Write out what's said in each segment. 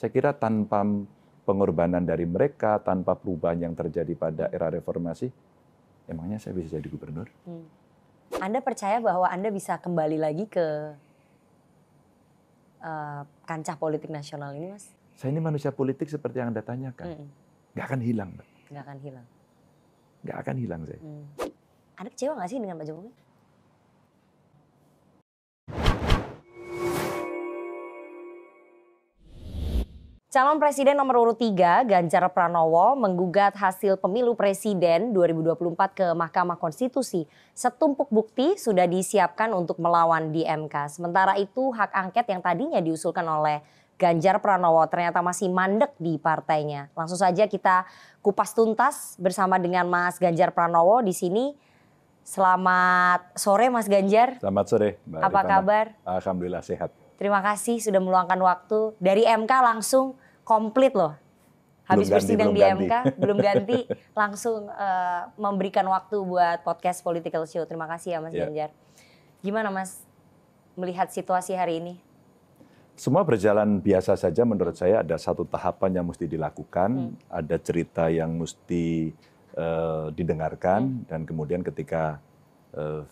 Saya kira tanpa pengorbanan dari mereka, tanpa perubahan yang terjadi pada era reformasi, emangnya saya bisa jadi gubernur? Hmm. Anda percaya bahwa Anda bisa kembali lagi ke uh, kancah politik nasional ini, Mas? Saya ini manusia politik seperti yang Anda tanyakan. Hmm. Gak akan hilang, Mbak. Gak akan hilang. Gak akan hilang saya. Hmm. Anda kecewa nggak sih dengan Pak Jokowi? Calon Presiden nomor urut 3 Ganjar Pranowo menggugat hasil pemilu Presiden 2024 ke Mahkamah Konstitusi. Setumpuk bukti sudah disiapkan untuk melawan di MK. Sementara itu hak angket yang tadinya diusulkan oleh Ganjar Pranowo ternyata masih mandek di partainya. Langsung saja kita kupas tuntas bersama dengan Mas Ganjar Pranowo di sini. Selamat sore Mas Ganjar. Selamat sore Mbak Apa Rifana. kabar? Alhamdulillah sehat. Terima kasih sudah meluangkan waktu dari MK langsung komplit loh. Habis belum bersidang ganti, di ganti. MK, belum ganti, langsung uh, memberikan waktu buat podcast Political Show. Terima kasih ya Mas yeah. Ganjar. Gimana Mas melihat situasi hari ini? Semua berjalan biasa saja menurut saya ada satu tahapan yang mesti dilakukan, hmm. ada cerita yang mesti uh, didengarkan, hmm. dan kemudian ketika uh,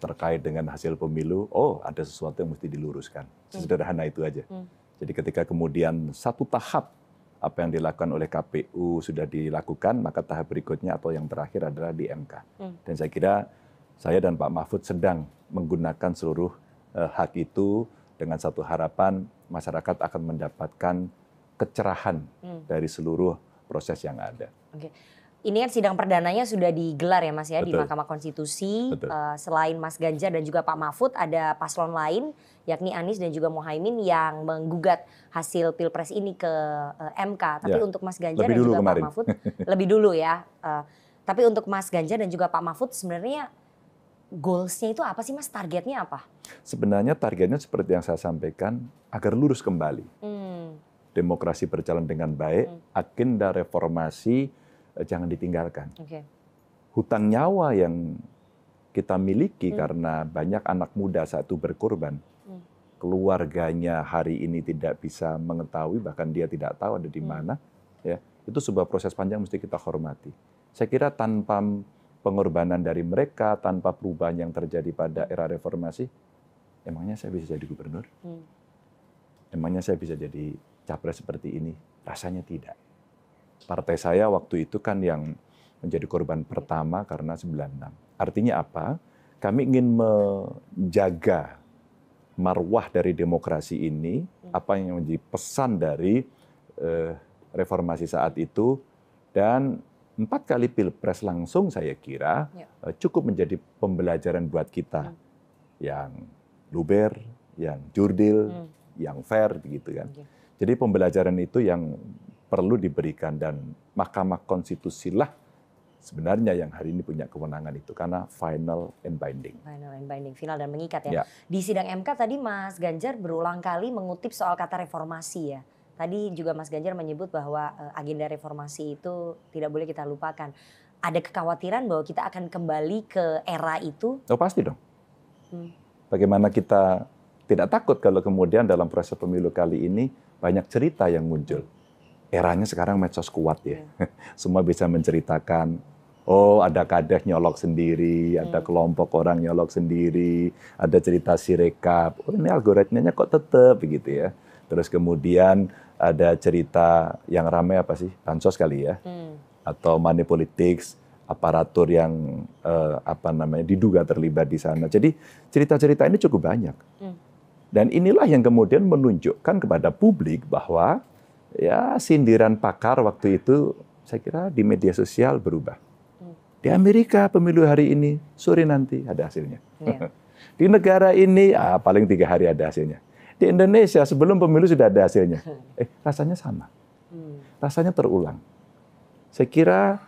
terkait dengan hasil pemilu, oh ada sesuatu yang mesti diluruskan. Hmm. Sederhana itu aja. Hmm. Jadi ketika kemudian satu tahap apa yang dilakukan oleh KPU sudah dilakukan, maka tahap berikutnya atau yang terakhir adalah di MK. Hmm. Dan saya kira saya dan Pak Mahfud sedang menggunakan seluruh eh, hak itu dengan satu harapan masyarakat akan mendapatkan kecerahan dari seluruh proses yang ada. Oke. Ini kan sidang perdananya sudah digelar ya Mas ya Betul. di Mahkamah Konstitusi. Uh, selain Mas Ganjar dan juga Pak Mahfud ada paslon lain yakni Anies dan juga Mohaimin yang menggugat hasil Pilpres ini ke uh, eh, MK. Tapi ya. untuk Mas Ganjar lebih dan juga kemarin. Pak Mahfud lebih dulu ya. Uh, tapi untuk Mas Ganjar dan juga Pak Mahfud sebenarnya goalsnya itu apa sih mas? Targetnya apa? Sebenarnya targetnya seperti yang saya sampaikan, agar lurus kembali. Hmm. Demokrasi berjalan dengan baik, hmm. agenda reformasi Eh, jangan ditinggalkan. Okay. Hutang nyawa yang kita miliki hmm. karena banyak anak muda satu berkorban, hmm. keluarganya hari ini tidak bisa mengetahui bahkan dia tidak tahu ada di hmm. mana, hmm. ya itu sebuah proses panjang mesti kita hormati. Saya kira tanpa pengorbanan dari mereka, tanpa perubahan yang terjadi pada era reformasi, emangnya saya bisa jadi gubernur? Hmm. Emangnya saya bisa jadi capres seperti ini? Rasanya tidak. Partai saya waktu itu kan yang menjadi korban pertama karena 96. Artinya apa? Kami ingin menjaga marwah dari demokrasi ini, apa yang menjadi pesan dari eh, reformasi saat itu, dan empat kali pilpres langsung saya kira ya. Eh, cukup menjadi pembelajaran buat kita hmm. yang luber, yang jurdil, hmm. yang fair begitu kan. Ya. Jadi pembelajaran itu yang perlu diberikan dan Mahkamah Konstitusi lah sebenarnya yang hari ini punya kewenangan itu karena final and binding. Final and binding, final dan mengikat ya. ya. Di sidang MK tadi Mas Ganjar berulang kali mengutip soal kata reformasi ya. Tadi juga Mas Ganjar menyebut bahwa eh, agenda reformasi itu tidak boleh kita lupakan. Ada kekhawatiran bahwa kita akan kembali ke era itu? Oh pasti dong. Hmm. Bagaimana kita tidak takut kalau kemudian dalam proses pemilu kali ini banyak cerita yang muncul eranya sekarang medsos kuat ya. Yeah. Semua bisa menceritakan, oh ada kadeh nyolok sendiri, hmm. ada kelompok orang nyolok sendiri, ada cerita sirekap. Oh ini algoritmenya kok tetep begitu ya. Terus kemudian ada cerita yang ramai apa sih? pansos kali ya. Hmm. Atau money politics, aparatur yang eh, apa namanya diduga terlibat di sana. Jadi cerita-cerita ini cukup banyak. Hmm. Dan inilah yang kemudian menunjukkan kepada publik bahwa ya sindiran pakar waktu itu saya kira di media sosial berubah. Hmm. Di Amerika pemilu hari ini sore nanti ada hasilnya. Yeah. di negara ini ah, paling tiga hari ada hasilnya. Di Indonesia sebelum pemilu sudah ada hasilnya. Eh rasanya sama, hmm. rasanya terulang. Saya kira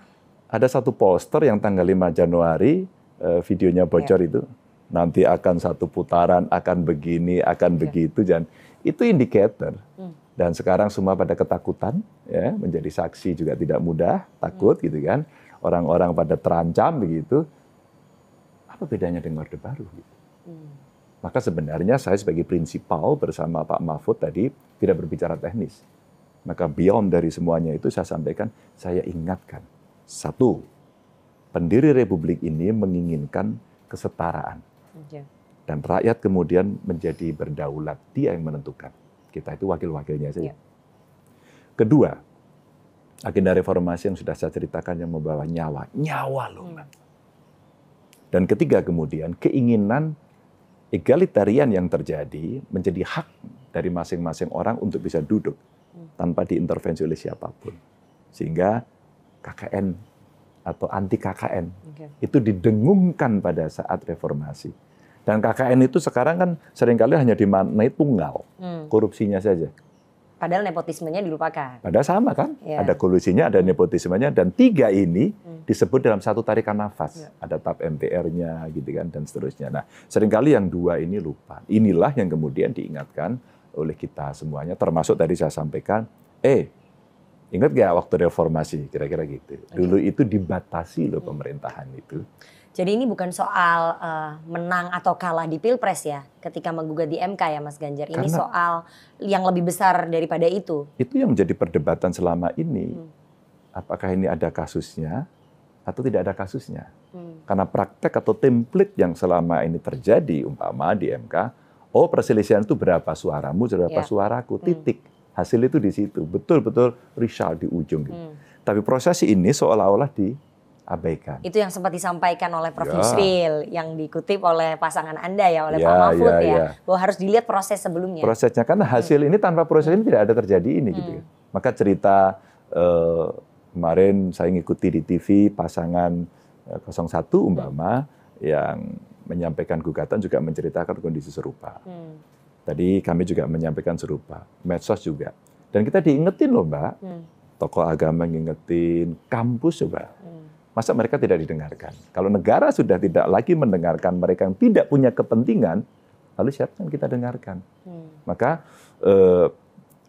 ada satu poster yang tanggal 5 Januari eh, videonya bocor yeah. itu nanti akan satu putaran akan begini akan yeah. begitu dan itu indikator. Mm dan sekarang semua pada ketakutan, ya, menjadi saksi juga tidak mudah, takut hmm. gitu kan. Orang-orang pada terancam begitu. Apa bedanya dengan Orde Baru? Gitu. Hmm. Maka sebenarnya saya sebagai prinsipal bersama Pak Mahfud tadi tidak berbicara teknis. Maka beyond dari semuanya itu saya sampaikan, saya ingatkan. Satu, pendiri Republik ini menginginkan kesetaraan. Ya. Dan rakyat kemudian menjadi berdaulat, dia yang menentukan kita itu wakil-wakilnya saja. Ya. Kedua, agenda reformasi yang sudah saya ceritakan yang membawa nyawa, nyawa loh. Hmm. Dan ketiga kemudian keinginan egalitarian yang terjadi menjadi hak dari masing-masing orang untuk bisa duduk hmm. tanpa diintervensi oleh siapapun. Sehingga KKN atau anti KKN okay. itu didengungkan pada saat reformasi. Dan KKN itu sekarang kan seringkali hanya dimaknai tunggal, hmm. korupsinya saja. Padahal nepotismenya dilupakan. Padahal sama kan, ya. ada kolusinya, ada nepotismenya, dan tiga ini hmm. disebut dalam satu tarikan nafas. Ya. Ada tap MPR-nya gitu kan, dan seterusnya. Nah, seringkali yang dua ini lupa. Inilah yang kemudian diingatkan oleh kita semuanya, termasuk tadi saya sampaikan, eh, ingat gak waktu reformasi, kira-kira gitu. Iya. Dulu itu dibatasi loh pemerintahan itu. Jadi ini bukan soal uh, menang atau kalah di pilpres ya, ketika menggugat di MK ya Mas Ganjar. Karena ini soal yang lebih besar daripada itu. Itu yang menjadi perdebatan selama ini. Hmm. Apakah ini ada kasusnya atau tidak ada kasusnya? Hmm. Karena praktek atau template yang selama ini terjadi umpama di MK, oh perselisihan itu berapa suaramu, berapa yeah. suaraku, hmm. titik. Hmm. Hasil itu di situ, betul-betul risal di ujung. Hmm. Tapi proses ini seolah-olah di abaikan. Itu yang sempat disampaikan oleh Prof. Ya. Yusril yang dikutip oleh pasangan Anda ya oleh ya, Pak Mahfud ya, ya. ya. Bahwa harus dilihat proses sebelumnya. Prosesnya kan hasil hmm. ini tanpa proses ini tidak ada terjadi ini gitu ya. hmm. gitu. Maka cerita eh, kemarin saya ngikuti di TV pasangan eh, 01 hmm. umpama hmm. yang menyampaikan gugatan juga menceritakan kondisi serupa. Hmm. Tadi kami juga menyampaikan serupa, medsos juga. Dan kita diingetin loh Mbak, hmm. tokoh agama ngingetin, kampus coba. Hmm masa mereka tidak didengarkan? Kalau negara sudah tidak lagi mendengarkan mereka yang tidak punya kepentingan, lalu siapa yang kita dengarkan? Hmm. Maka eh,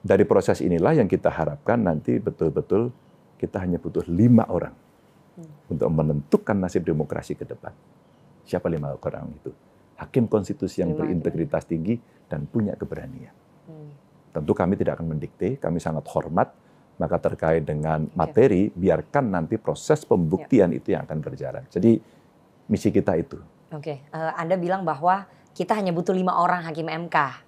dari proses inilah yang kita harapkan nanti betul-betul kita hanya butuh lima orang hmm. untuk menentukan nasib demokrasi ke depan. Siapa lima orang itu? Hakim konstitusi yang lima berintegritas ya. tinggi dan punya keberanian. Hmm. Tentu kami tidak akan mendikte, kami sangat hormat maka terkait dengan ya. materi, biarkan nanti proses pembuktian ya. itu yang akan berjalan. Jadi misi kita itu. Oke, uh, Anda bilang bahwa kita hanya butuh lima orang hakim MK.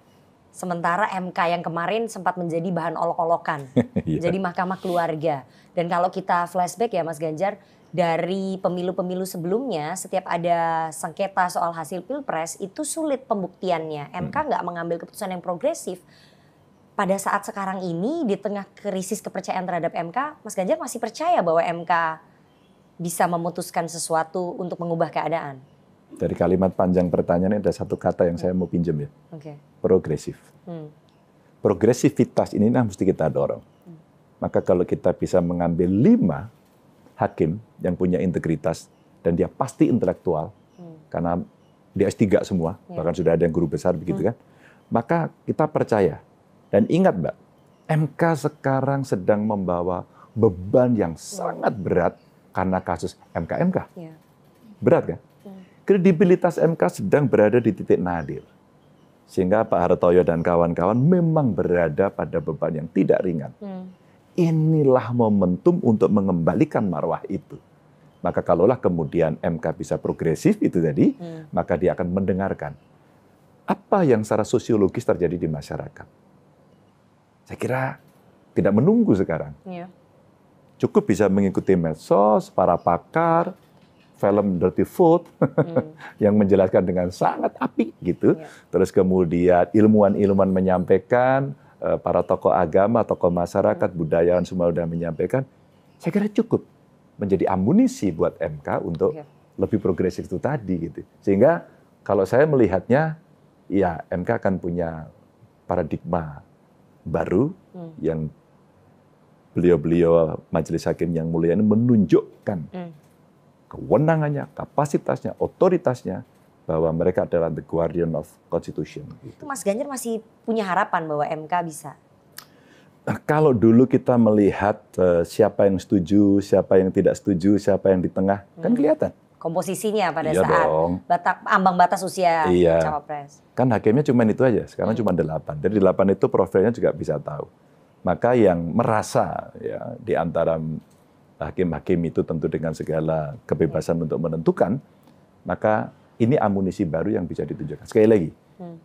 Sementara MK yang kemarin sempat menjadi bahan olok-olokan, yeah. Iya. jadi mahkamah keluarga. Dan kalau kita flashback ya Mas Ganjar, dari pemilu-pemilu sebelumnya, setiap ada sengketa soal hasil pilpres, itu sulit pembuktiannya. MK hmm. nggak mengambil keputusan yang progresif, pada saat sekarang ini di tengah krisis kepercayaan terhadap MK, Mas Ganjar masih percaya bahwa MK bisa memutuskan sesuatu untuk mengubah keadaan? Dari kalimat panjang pertanyaan ada satu kata yang saya mau pinjam ya. Okay. Progresif. Hmm. Progresivitas ini nah mesti kita dorong. Hmm. Maka kalau kita bisa mengambil lima hakim yang punya integritas dan dia pasti intelektual, hmm. karena dia S3 semua, yeah. bahkan sudah ada yang guru besar begitu hmm. kan, maka kita percaya dan ingat Mbak, MK sekarang sedang membawa beban yang sangat berat karena kasus MKMK. -MK. Ya. Berat kan? Ya. Kredibilitas MK sedang berada di titik nadir. Sehingga Pak Hartoyo dan kawan-kawan memang berada pada beban yang tidak ringan. Hmm. Inilah momentum untuk mengembalikan marwah itu. Maka kalaulah kemudian MK bisa progresif itu tadi, hmm. maka dia akan mendengarkan apa yang secara sosiologis terjadi di masyarakat saya kira tidak menunggu sekarang. Yeah. Cukup bisa mengikuti medsos, para pakar, film Dirty Food mm. yang menjelaskan dengan sangat apik gitu. Yeah. Terus kemudian ilmuwan-ilmuwan menyampaikan, eh, para tokoh agama, tokoh masyarakat, mm. budayawan semua sudah menyampaikan. Saya kira cukup menjadi amunisi buat MK untuk yeah. lebih progresif itu tadi gitu. Sehingga kalau saya melihatnya, ya MK akan punya paradigma baru hmm. yang beliau-beliau majelis hakim yang mulia ini menunjukkan hmm. kewenangannya, kapasitasnya, otoritasnya bahwa mereka adalah the guardian of constitution. itu Mas Ganjar masih punya harapan bahwa MK bisa. Nah, kalau dulu kita melihat uh, siapa yang setuju, siapa yang tidak setuju, siapa yang di tengah, kan hmm. kan kelihatan komposisinya pada iya saat dong. batak ambang batas usia iya. cawapres. Kan hakimnya cuma itu aja. Sekarang hmm. cuma delapan. Jadi delapan itu profilnya juga bisa tahu. Maka yang merasa ya di antara hakim-hakim itu tentu dengan segala kebebasan hmm. untuk menentukan, maka ini amunisi baru yang bisa ditunjukkan. Sekali lagi, hmm.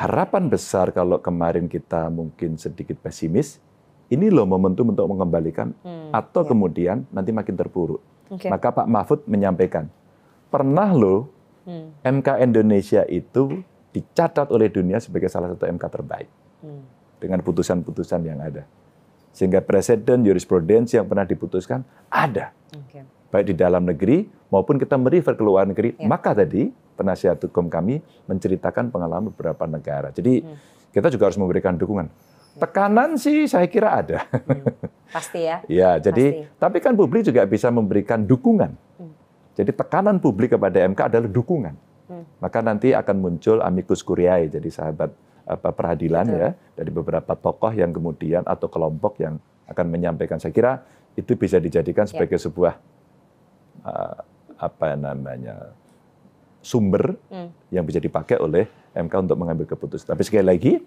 harapan besar kalau kemarin kita mungkin sedikit pesimis, ini loh momentum untuk mengembalikan hmm, atau ya. kemudian nanti makin terpuruk. Okay. Maka Pak Mahfud menyampaikan, pernah loh hmm. MK Indonesia itu dicatat oleh dunia sebagai salah satu MK terbaik hmm. dengan putusan-putusan yang ada. Sehingga presiden jurisprudensi yang pernah diputuskan ada. Okay. Baik di dalam negeri maupun kita merefer ke luar negeri. Yeah. Maka tadi penasihat hukum kami menceritakan pengalaman beberapa negara. Jadi hmm. kita juga harus memberikan dukungan Tekanan sih saya kira ada. Hmm. Pasti ya. ya, jadi Pasti. tapi kan publik juga bisa memberikan dukungan. Hmm. Jadi tekanan publik kepada MK adalah dukungan. Hmm. Maka nanti akan muncul amicus curiae, jadi sahabat apa peradilan Betul. ya dari beberapa tokoh yang kemudian atau kelompok yang akan menyampaikan. Saya kira itu bisa dijadikan ya. sebagai ya. sebuah uh, apa namanya sumber hmm. yang bisa dipakai oleh MK untuk mengambil keputusan. Tapi sekali lagi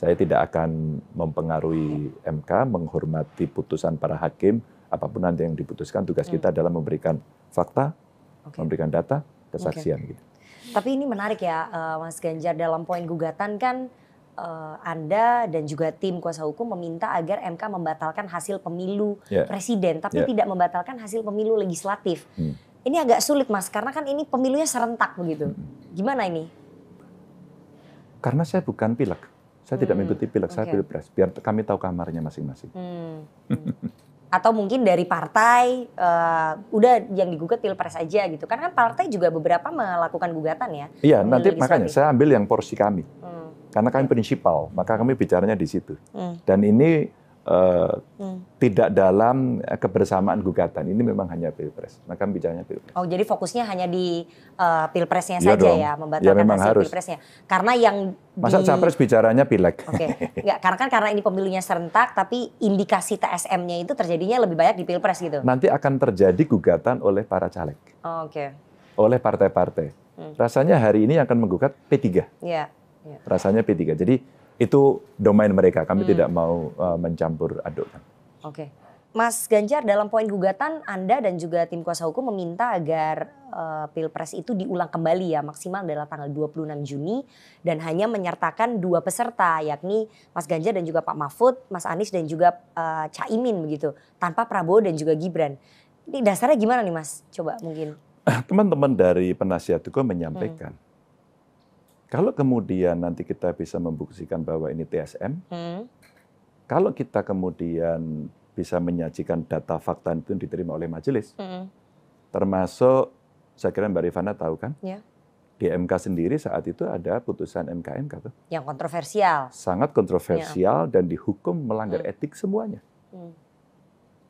saya tidak akan mempengaruhi MK, menghormati putusan para hakim, apapun nanti yang diputuskan, tugas hmm. kita adalah memberikan fakta, okay. memberikan data, kesaksian. Okay. Gitu. Tapi ini menarik ya, eh, Mas Ganjar dalam poin gugatan kan eh, Anda dan juga tim kuasa hukum meminta agar MK membatalkan hasil pemilu yeah. presiden, tapi yeah. tidak membatalkan hasil pemilu legislatif. Hmm. Ini agak sulit, Mas, karena kan ini pemilunya serentak begitu. Hmm. Gimana ini? Karena saya bukan pilek. Saya hmm. tidak mengikuti pileg, okay. saya pilpres. Biar kami tahu kamarnya masing-masing. Hmm. hmm. Atau mungkin dari partai, uh, udah yang digugat pilpres aja gitu. Karena kan partai juga beberapa melakukan gugatan ya. Iya, nanti makanya saya ambil yang porsi kami. Hmm. Karena kami prinsipal, maka kami bicaranya di situ. Hmm. Dan ini Eh, hmm. tidak dalam kebersamaan gugatan. Ini memang hanya pilpres. Maka bicaranya pilpres. Oh, jadi fokusnya hanya di uh, pilpresnya ya saja dong. ya, ya membatalkan ya, memang hasil harus. pilpresnya. Karena yang masa di... capres bicaranya pilek. Oke, okay. Nggak, karena kan karena ini pemilunya serentak, tapi indikasi TSM-nya itu terjadinya lebih banyak di pilpres gitu. Nanti akan terjadi gugatan oleh para caleg. Oh, Oke. Okay. Oleh partai-partai. Hmm. Rasanya hari ini akan menggugat P3. Iya. Ya. Rasanya P3. Jadi itu domain mereka. Kami hmm. tidak mau uh, mencampur adukkan. Oke. Okay. Mas Ganjar dalam poin gugatan Anda dan juga tim kuasa hukum meminta agar uh, Pilpres itu diulang kembali ya maksimal adalah tanggal 26 Juni dan hanya menyertakan dua peserta yakni Mas Ganjar dan juga Pak Mahfud, Mas Anies dan juga uh, Caimin begitu tanpa Prabowo dan juga Gibran. Ini dasarnya gimana nih Mas? Coba mungkin. Teman-teman dari penasihat hukum menyampaikan hmm kalau kemudian nanti kita bisa membuktikan bahwa ini TSM, hmm. kalau kita kemudian bisa menyajikan data fakta itu diterima oleh majelis, hmm. termasuk saya kira Mbak Rifana tahu kan, ya. di MK sendiri saat itu ada putusan MKMK tuh. Yang kontroversial. Sangat kontroversial ya. dan dihukum melanggar hmm. etik semuanya. Hmm.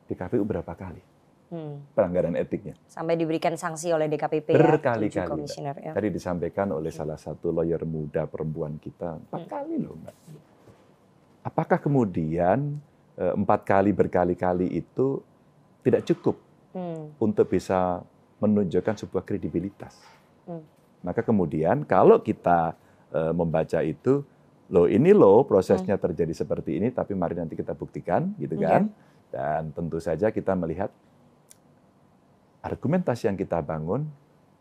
Di KPU berapa kali? hmm. pelanggaran etiknya. Sampai diberikan sanksi oleh DKPP ya, berkali-kali. Ya, Tadi disampaikan oleh hmm. salah satu lawyer muda perempuan kita empat hmm. kali loh, Mbak. Apakah kemudian eh, empat kali berkali-kali itu tidak cukup hmm. untuk bisa menunjukkan sebuah kredibilitas? Hmm. Maka kemudian kalau kita eh, membaca itu loh ini loh prosesnya hmm. terjadi seperti ini tapi mari nanti kita buktikan gitu iya. kan okay. dan tentu saja kita melihat argumentasi yang kita bangun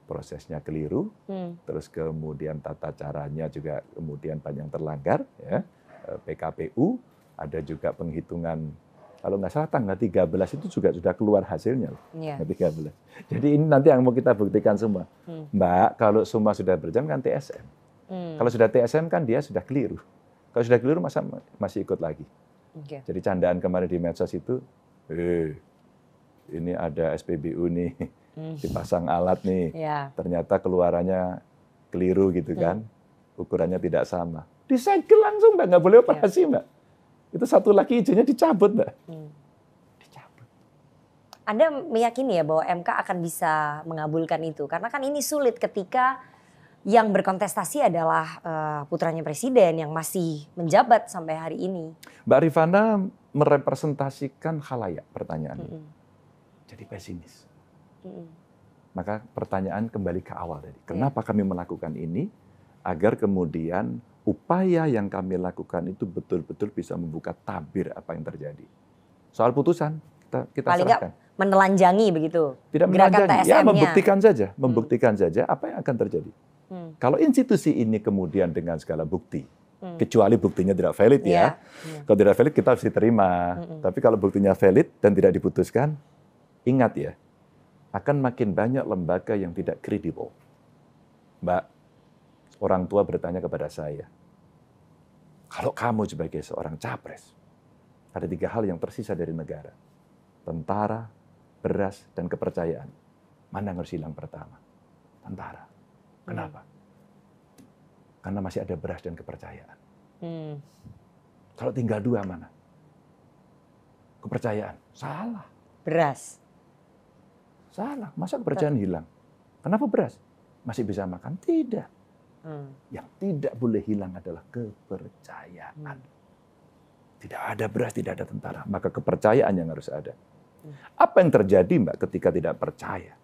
prosesnya keliru, hmm. terus kemudian tata caranya juga kemudian banyak terlanggar, ya. Eh, PKPU, ada juga penghitungan kalau nggak salah tanggal 13 itu juga sudah keluar hasilnya loh. Yeah. Iya. 13. Jadi ini nanti yang mau kita buktikan semua. Hmm. Mbak, kalau semua sudah berjalan kan TSM. Hmm. Kalau sudah TSM kan dia sudah keliru. Kalau sudah keliru masa masih ikut lagi. Okay. Iya. Jadi candaan kemarin di medsos itu, eh, ini ada SPBU nih, hmm. dipasang alat nih, ya. ternyata keluarannya keliru gitu kan, ukurannya tidak sama. Disegel langsung mbak, nggak boleh ya. operasi ya. mbak. Itu satu lagi izinnya dicabut mbak. Hmm. Dicabut. Anda meyakini ya bahwa MK akan bisa mengabulkan itu? Karena kan ini sulit ketika yang berkontestasi adalah eh, putranya presiden yang masih menjabat sampai hari ini. Mbak Rifana merepresentasikan halayak pertanyaan. -hmm menjadi pesimis. Mm. Maka pertanyaan kembali ke awal tadi. Iya. Kenapa yeah. kami melakukan ini? Agar kemudian upaya yang kami lakukan itu betul-betul bisa membuka tabir apa yang terjadi. Soal putusan, kita, kita Paling serahkan. menelanjangi begitu. Tidak menelanjangi, ya membuktikan saja, hmm. membuktikan hmm. saja apa yang akan terjadi. Hmm. Kalau institusi ini kemudian dengan segala bukti, hmm. kecuali buktinya tidak valid yeah. ya. Yeah. Kalau tidak valid kita harus diterima. Hmm. Tapi kalau buktinya valid dan tidak diputuskan, Ingat ya, akan makin banyak lembaga yang tidak kredibel. Mbak, orang tua bertanya kepada saya, kalau kamu sebagai seorang capres, ada tiga hal yang tersisa dari negara. Tentara, beras, dan kepercayaan. Mana yang harus hilang pertama? Tentara. Hmm. Kenapa? Hmm. Karena masih ada beras dan kepercayaan. Hmm. Kalau tinggal dua mana? Kepercayaan. Salah. Beras. Salah. Masa kepercayaan Betul. hilang? Kenapa beras? Masih bisa makan? Tidak. Hmm. Yang tidak boleh hilang adalah kepercayaan. Hmm. Tidak ada beras, tidak ada tentara. Maka kepercayaan yang harus ada. Hmm. Apa yang terjadi Mbak ketika tidak percaya?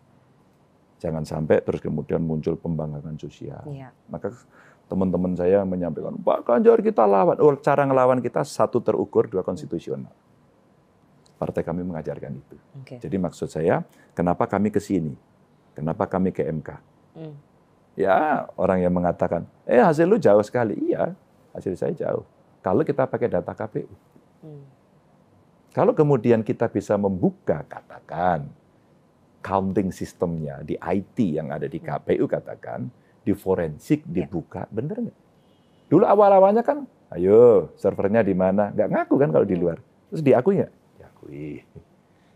Jangan sampai terus kemudian muncul pembangkangan sosial. Ya. Maka teman-teman saya menyampaikan, Pak Ganjar kita lawan. Oh, cara ngelawan kita satu terukur, dua hmm. konstitusional partai kami mengajarkan itu. Okay. Jadi maksud saya, kenapa kami ke sini? Kenapa kami ke MK? Hmm. Ya, orang yang mengatakan, eh hasil lu jauh sekali. Iya, hasil saya jauh. Kalau kita pakai data KPU. Hmm. Kalau kemudian kita bisa membuka, katakan, counting sistemnya di IT yang ada di hmm. KPU, katakan, di forensik ya. dibuka, ya. bener nggak? Dulu awal-awalnya kan, ayo servernya di mana? Nggak ngaku kan kalau di hmm. luar. Terus diakui nggak? diakui.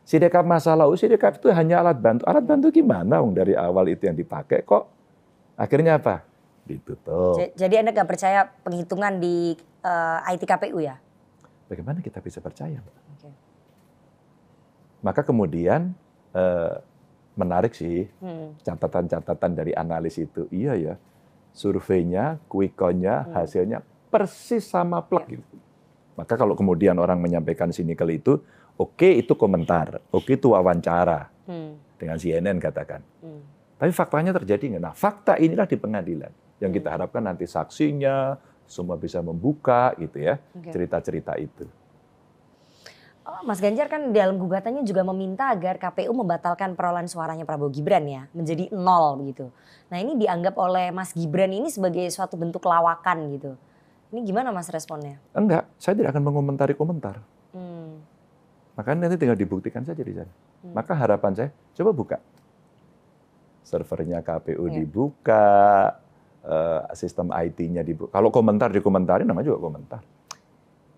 Sidekap masalah oh, sidekap itu hanya alat bantu. Alat bantu gimana Wong dari awal itu yang dipakai kok akhirnya apa? Ditutup. Jadi Anda nggak percaya penghitungan di uh, eh, IT KPU ya? Bagaimana kita bisa percaya? Okay. Maka kemudian uh, menarik sih hmm. catatan-catatan dari analis itu. Iya ya, surveinya, quick hmm. hasilnya persis sama plek. Yeah. Gitu. Maka kalau kemudian orang menyampaikan sinikal itu, Oke itu komentar, oke itu wawancara hmm. dengan CNN katakan. Hmm. Tapi faktanya terjadi nggak? Nah fakta inilah di pengadilan yang kita hmm. harapkan nanti saksinya semua bisa membuka gitu ya cerita-cerita okay. itu. Oh, Mas Ganjar kan dalam gugatannya juga meminta agar KPU membatalkan perolehan suaranya Prabowo Gibran ya menjadi nol gitu. Nah ini dianggap oleh Mas Gibran ini sebagai suatu bentuk lawakan gitu. Ini gimana Mas responnya? Enggak, saya tidak akan mengomentari komentar. Maka nanti tinggal dibuktikan saja di sana. Hmm. Maka harapan saya, coba buka. Servernya KPU yeah. dibuka, eh, sistem IT-nya dibuka. Kalau komentar dikomentarin, nama juga komentar.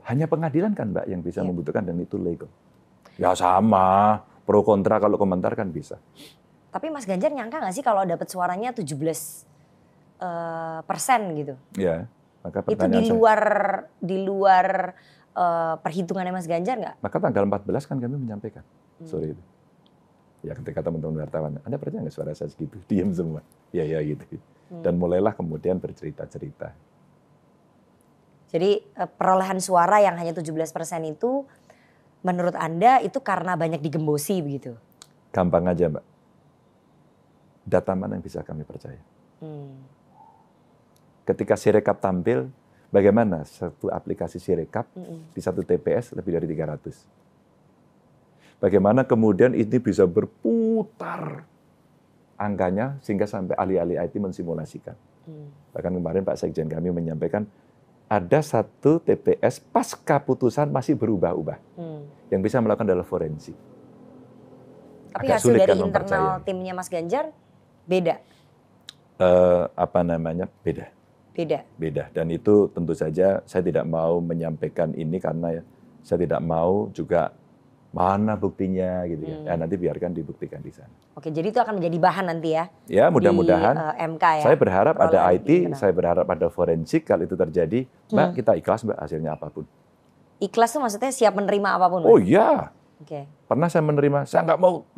Hanya pengadilan kan Mbak yang bisa yeah. membutuhkan dan itu legal. Ya sama, pro kontra kalau komentar kan bisa. Tapi Mas Ganjar nyangka nggak sih kalau dapat suaranya 17 uh, eh, persen gitu? Iya. Maka itu di luar di luar uh, perhitungannya Mas Ganjar nggak? Maka tanggal 14 kan kami menyampaikan hmm. sore itu. Ya ketika teman-teman wartawan, Anda percaya nggak suara saya segitu? Diam semua. Ya, ya gitu. Hmm. Dan mulailah kemudian bercerita-cerita. Jadi eh, perolehan suara yang hanya 17 persen itu menurut Anda itu karena banyak digembosi begitu? Gampang aja Mbak. Data mana yang bisa kami percaya? Hmm. Ketika Sirekap tampil, Bagaimana satu aplikasi Sirekap mm-hmm. di satu TPS lebih dari 300? Bagaimana kemudian ini bisa berputar angkanya sehingga sampai ahli-ahli IT mensimulasikan. Mm. Bahkan kemarin Pak Sekjen kami menyampaikan ada satu TPS pasca putusan masih berubah-ubah. mm. Yang bisa melakukan dalam forensik. Tapi Agak hasil dari kan internal timnya Mas Ganjar beda. Uh, apa namanya beda beda. Beda. Dan itu tentu saja saya tidak mau menyampaikan ini karena ya, saya tidak mau juga mana buktinya gitu ya. Ya, hmm. ya. nanti biarkan dibuktikan di sana. Oke, jadi itu akan menjadi bahan nanti ya. Ya, mudah-mudahan uh, eh, MK ya. Saya berharap ada IT, saya berharap ada forensik kalau itu terjadi, Mbak, hmm. kita ikhlas Mbak hasilnya apapun. Ikhlas itu maksudnya siap menerima apapun. Oh iya. Oke. Okay. Pernah saya menerima, saya nggak mau.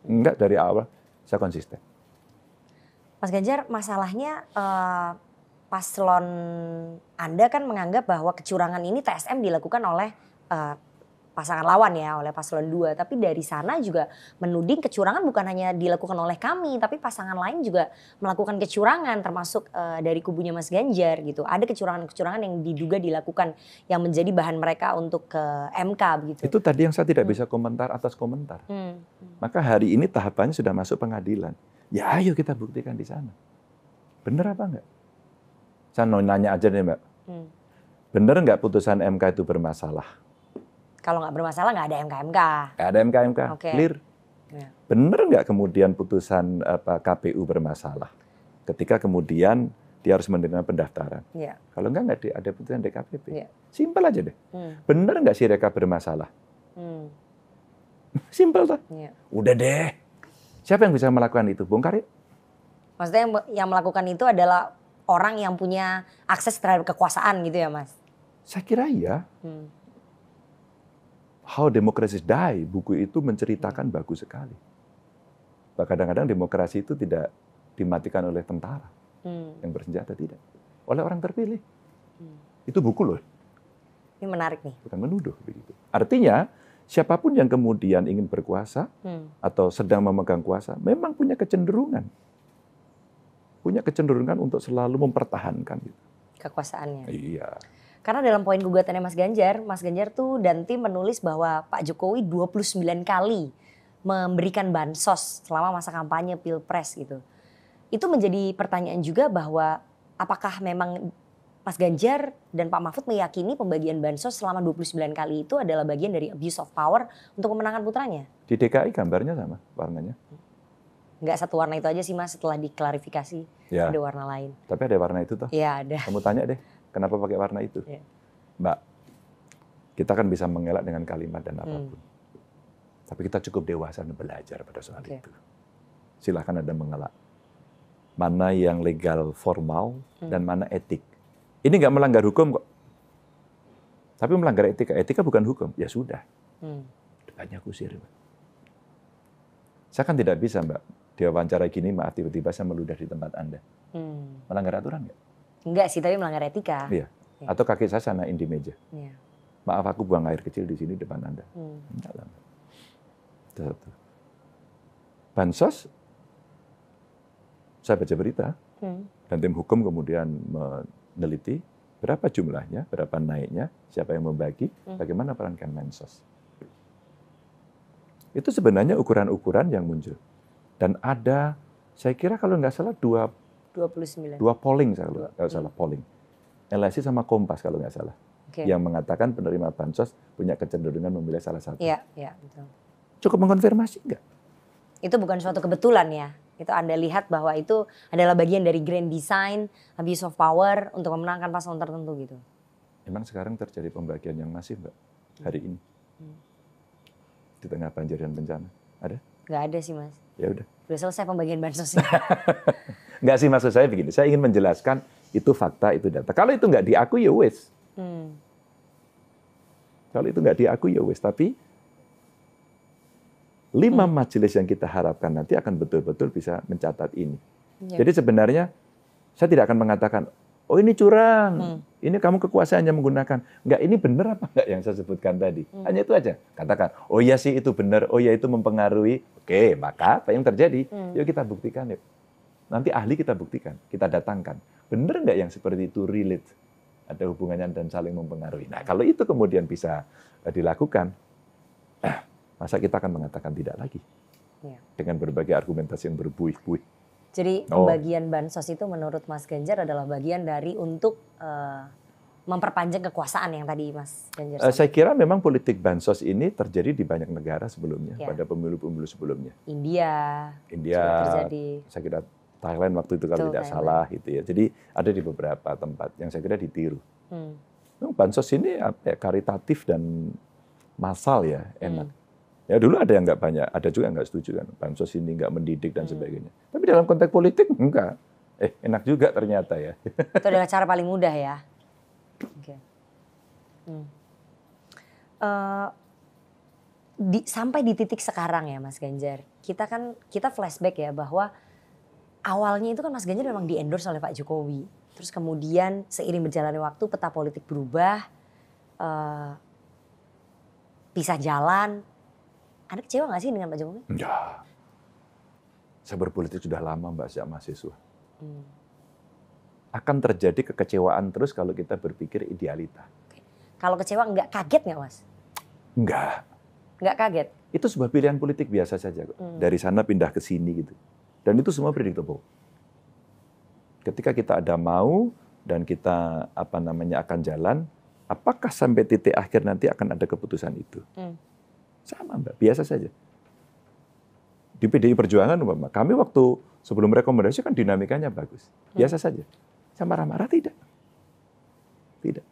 Enggak dari awal, saya konsisten. Mas Ganjar, masalahnya uh, paslon Anda kan menganggap bahwa kecurangan ini TSM dilakukan oleh uh, pasangan lawan ya, oleh paslon 2. Tapi dari sana juga menuding kecurangan bukan hanya dilakukan oleh kami, tapi pasangan lain juga melakukan kecurangan termasuk uh, dari kubunya Mas Ganjar gitu. Ada kecurangan-kecurangan yang diduga dilakukan yang menjadi bahan mereka untuk ke MK begitu. Itu tadi yang saya tidak hmm. bisa komentar atas komentar. Hmm. Maka hari ini tahapannya sudah masuk pengadilan. Ya ayo kita buktikan di sana. Benar apa enggak? Saya nanya aja nih Mbak. Hmm. Bener nggak putusan MK itu bermasalah? Kalau nggak bermasalah nggak ada MKMK. Nggak ada MKMK. okay. clear. Ya. Bener nggak kemudian putusan apa, KPU bermasalah? Ketika kemudian dia harus menerima pendaftaran. Ya. Kalau nggak nggak ada putusan DKPP. Ya. Simpel aja deh. Hmm. Bener nggak sih reka bermasalah? Hmm. Simpel tuh. Ya. Udah deh. Siapa yang bisa melakukan itu? Bung ya. Maksudnya yang melakukan itu adalah orang yang punya akses terhadap kekuasaan gitu ya mas? Saya kira ya. Hmm. How Democracy Die, buku itu menceritakan hmm. bagus sekali. Kadang-kadang demokrasi itu tidak dimatikan oleh tentara hmm. yang bersenjata, tidak. Oleh orang terpilih. Hmm. Itu buku loh. Ini menarik nih. Bukan menuduh begitu. Artinya siapapun yang kemudian ingin berkuasa hmm. atau sedang memegang kuasa memang punya kecenderungan punya kecenderungan untuk selalu mempertahankan gitu. kekuasaannya. Iya. Karena dalam poin gugatannya Mas Ganjar, Mas Ganjar tuh dan tim menulis bahwa Pak Jokowi 29 kali memberikan bansos selama masa kampanye Pilpres gitu. Itu menjadi pertanyaan juga bahwa apakah memang Mas Ganjar dan Pak Mahfud meyakini pembagian bansos selama 29 kali itu adalah bagian dari abuse of power untuk memenangkan putranya? Di DKI gambarnya sama warnanya nggak satu warna itu aja sih mas setelah diklarifikasi ya. ada warna lain. Tapi ada warna itu toh? Iya ada. Kamu tanya deh kenapa pakai warna itu, ya. Mbak. Kita kan bisa mengelak dengan kalimat dan hmm. apapun. Hmm. Tapi kita cukup dewasa dan belajar pada soal okay. Ya. itu. Silahkan ada mengelak. Mana yang legal formal hmm. dan mana etik. Ini nggak melanggar hukum kok. Tapi melanggar etika. Etika bukan hukum. Ya sudah. Hmm. Debatnya kusir. Saya kan tidak bisa, Mbak, diwawancara gini, maaf tiba-tiba saya meludah di tempat Anda. Hmm. Melanggar aturan nggak? Enggak sih, tapi melanggar etika. Iya. iya. Atau kaki saya sana di meja. Ya. Maaf aku buang air kecil di sini depan Anda. Hmm. Enggak lah. Bansos, saya baca berita. Hmm. Dan tim hukum kemudian meneliti berapa jumlahnya, berapa naiknya, siapa yang membagi, hmm. bagaimana peran Kemensos. Itu sebenarnya ukuran-ukuran yang muncul. Dan ada, saya kira kalau nggak salah dua, 29. dua polling saya kalau nggak salah hmm. polling. LSI sama Kompas kalau nggak salah. Okay. Yang mengatakan penerima bansos punya kecenderungan memilih salah satu. Ya, ya, betul. Cukup mengkonfirmasi nggak? Itu bukan suatu kebetulan ya itu Anda lihat bahwa itu adalah bagian dari grand design, abuse of power untuk memenangkan paslon tertentu gitu. Emang sekarang terjadi pembagian yang masif, Mbak, iya. hari ini? Hmm. Di tengah banjir dan bencana. Ada? Gak ada sih mas. Ya udah. Udah selesai pembagian bansosnya. nggak sih maksud saya begini. Saya ingin menjelaskan itu fakta, itu data. Kalau itu nggak diakui ya wes. Hmm. Kalau itu nggak diakui ya wes. Tapi lima hmm. majelis yang kita harapkan nanti akan betul-betul bisa mencatat ini. Ya. Jadi sebenarnya saya tidak akan mengatakan oh ini curang, hmm. ini kamu kekuasaannya menggunakan. Enggak, ini benar apa enggak yang saya sebutkan tadi? Hmm. Hanya itu aja. Katakan, oh iya sih itu benar, oh iya itu mempengaruhi. Oke, maka apa yang terjadi? Hmm. Yuk kita buktikan yuk. Nanti ahli kita buktikan, kita datangkan. Benar enggak yang seperti itu relate? Ada hubungannya dan saling mempengaruhi. Nah, kalau itu kemudian bisa eh, dilakukan, eh, masa kita akan mengatakan tidak lagi? Ya. Dengan berbagai argumentasi yang berbuih-buih jadi oh. bagian bansos itu menurut Mas Ganjar adalah bagian dari untuk uh, memperpanjang kekuasaan yang tadi Mas Ganjar. Uh, saya kira memang politik bansos ini terjadi di banyak negara sebelumnya ya. pada pemilu-pemilu sebelumnya. India. India. Terjadi. Saya kira Thailand waktu itu kalau tidak Thailand. salah gitu ya. Jadi ada di beberapa tempat yang saya kira ditiru. Hmm. bansos ini ya, karitatif dan masal ya enak. Hmm. Ya dulu ada yang nggak banyak, ada juga yang nggak setuju kan, bansos ini nggak mendidik dan hmm. sebagainya. Tapi dalam konteks politik enggak. Eh enak juga ternyata ya. Itu adalah cara paling mudah ya. Oke. Okay. Hmm. Uh, di, sampai di titik sekarang ya Mas Ganjar, kita kan kita flashback ya bahwa awalnya itu kan Mas Ganjar memang diendorse oleh Pak Jokowi. Terus kemudian seiring berjalannya waktu peta politik berubah, uh, pisah jalan, anda kecewa nggak sih dengan Pak Jokowi? Enggak. Saya berpolitik sudah lama Mbak sejak mahasiswa. Hmm. Akan terjadi kekecewaan terus kalau kita berpikir idealita. Kalau kecewa nggak kaget nggak Mas? Enggak. Enggak kaget? Itu sebuah pilihan politik biasa saja Hmm. Dari sana pindah ke sini gitu. Dan itu semua predictable. Ketika kita ada mau dan kita apa namanya akan jalan, apakah sampai titik akhir nanti akan ada keputusan itu? Hmm. Sama Mbak, biasa saja. Di PDI Perjuangan umpama, kami waktu sebelum rekomendasi kan dinamikanya bagus. Ya. Biasa saja. Saya marah-marah tidak. Tidak.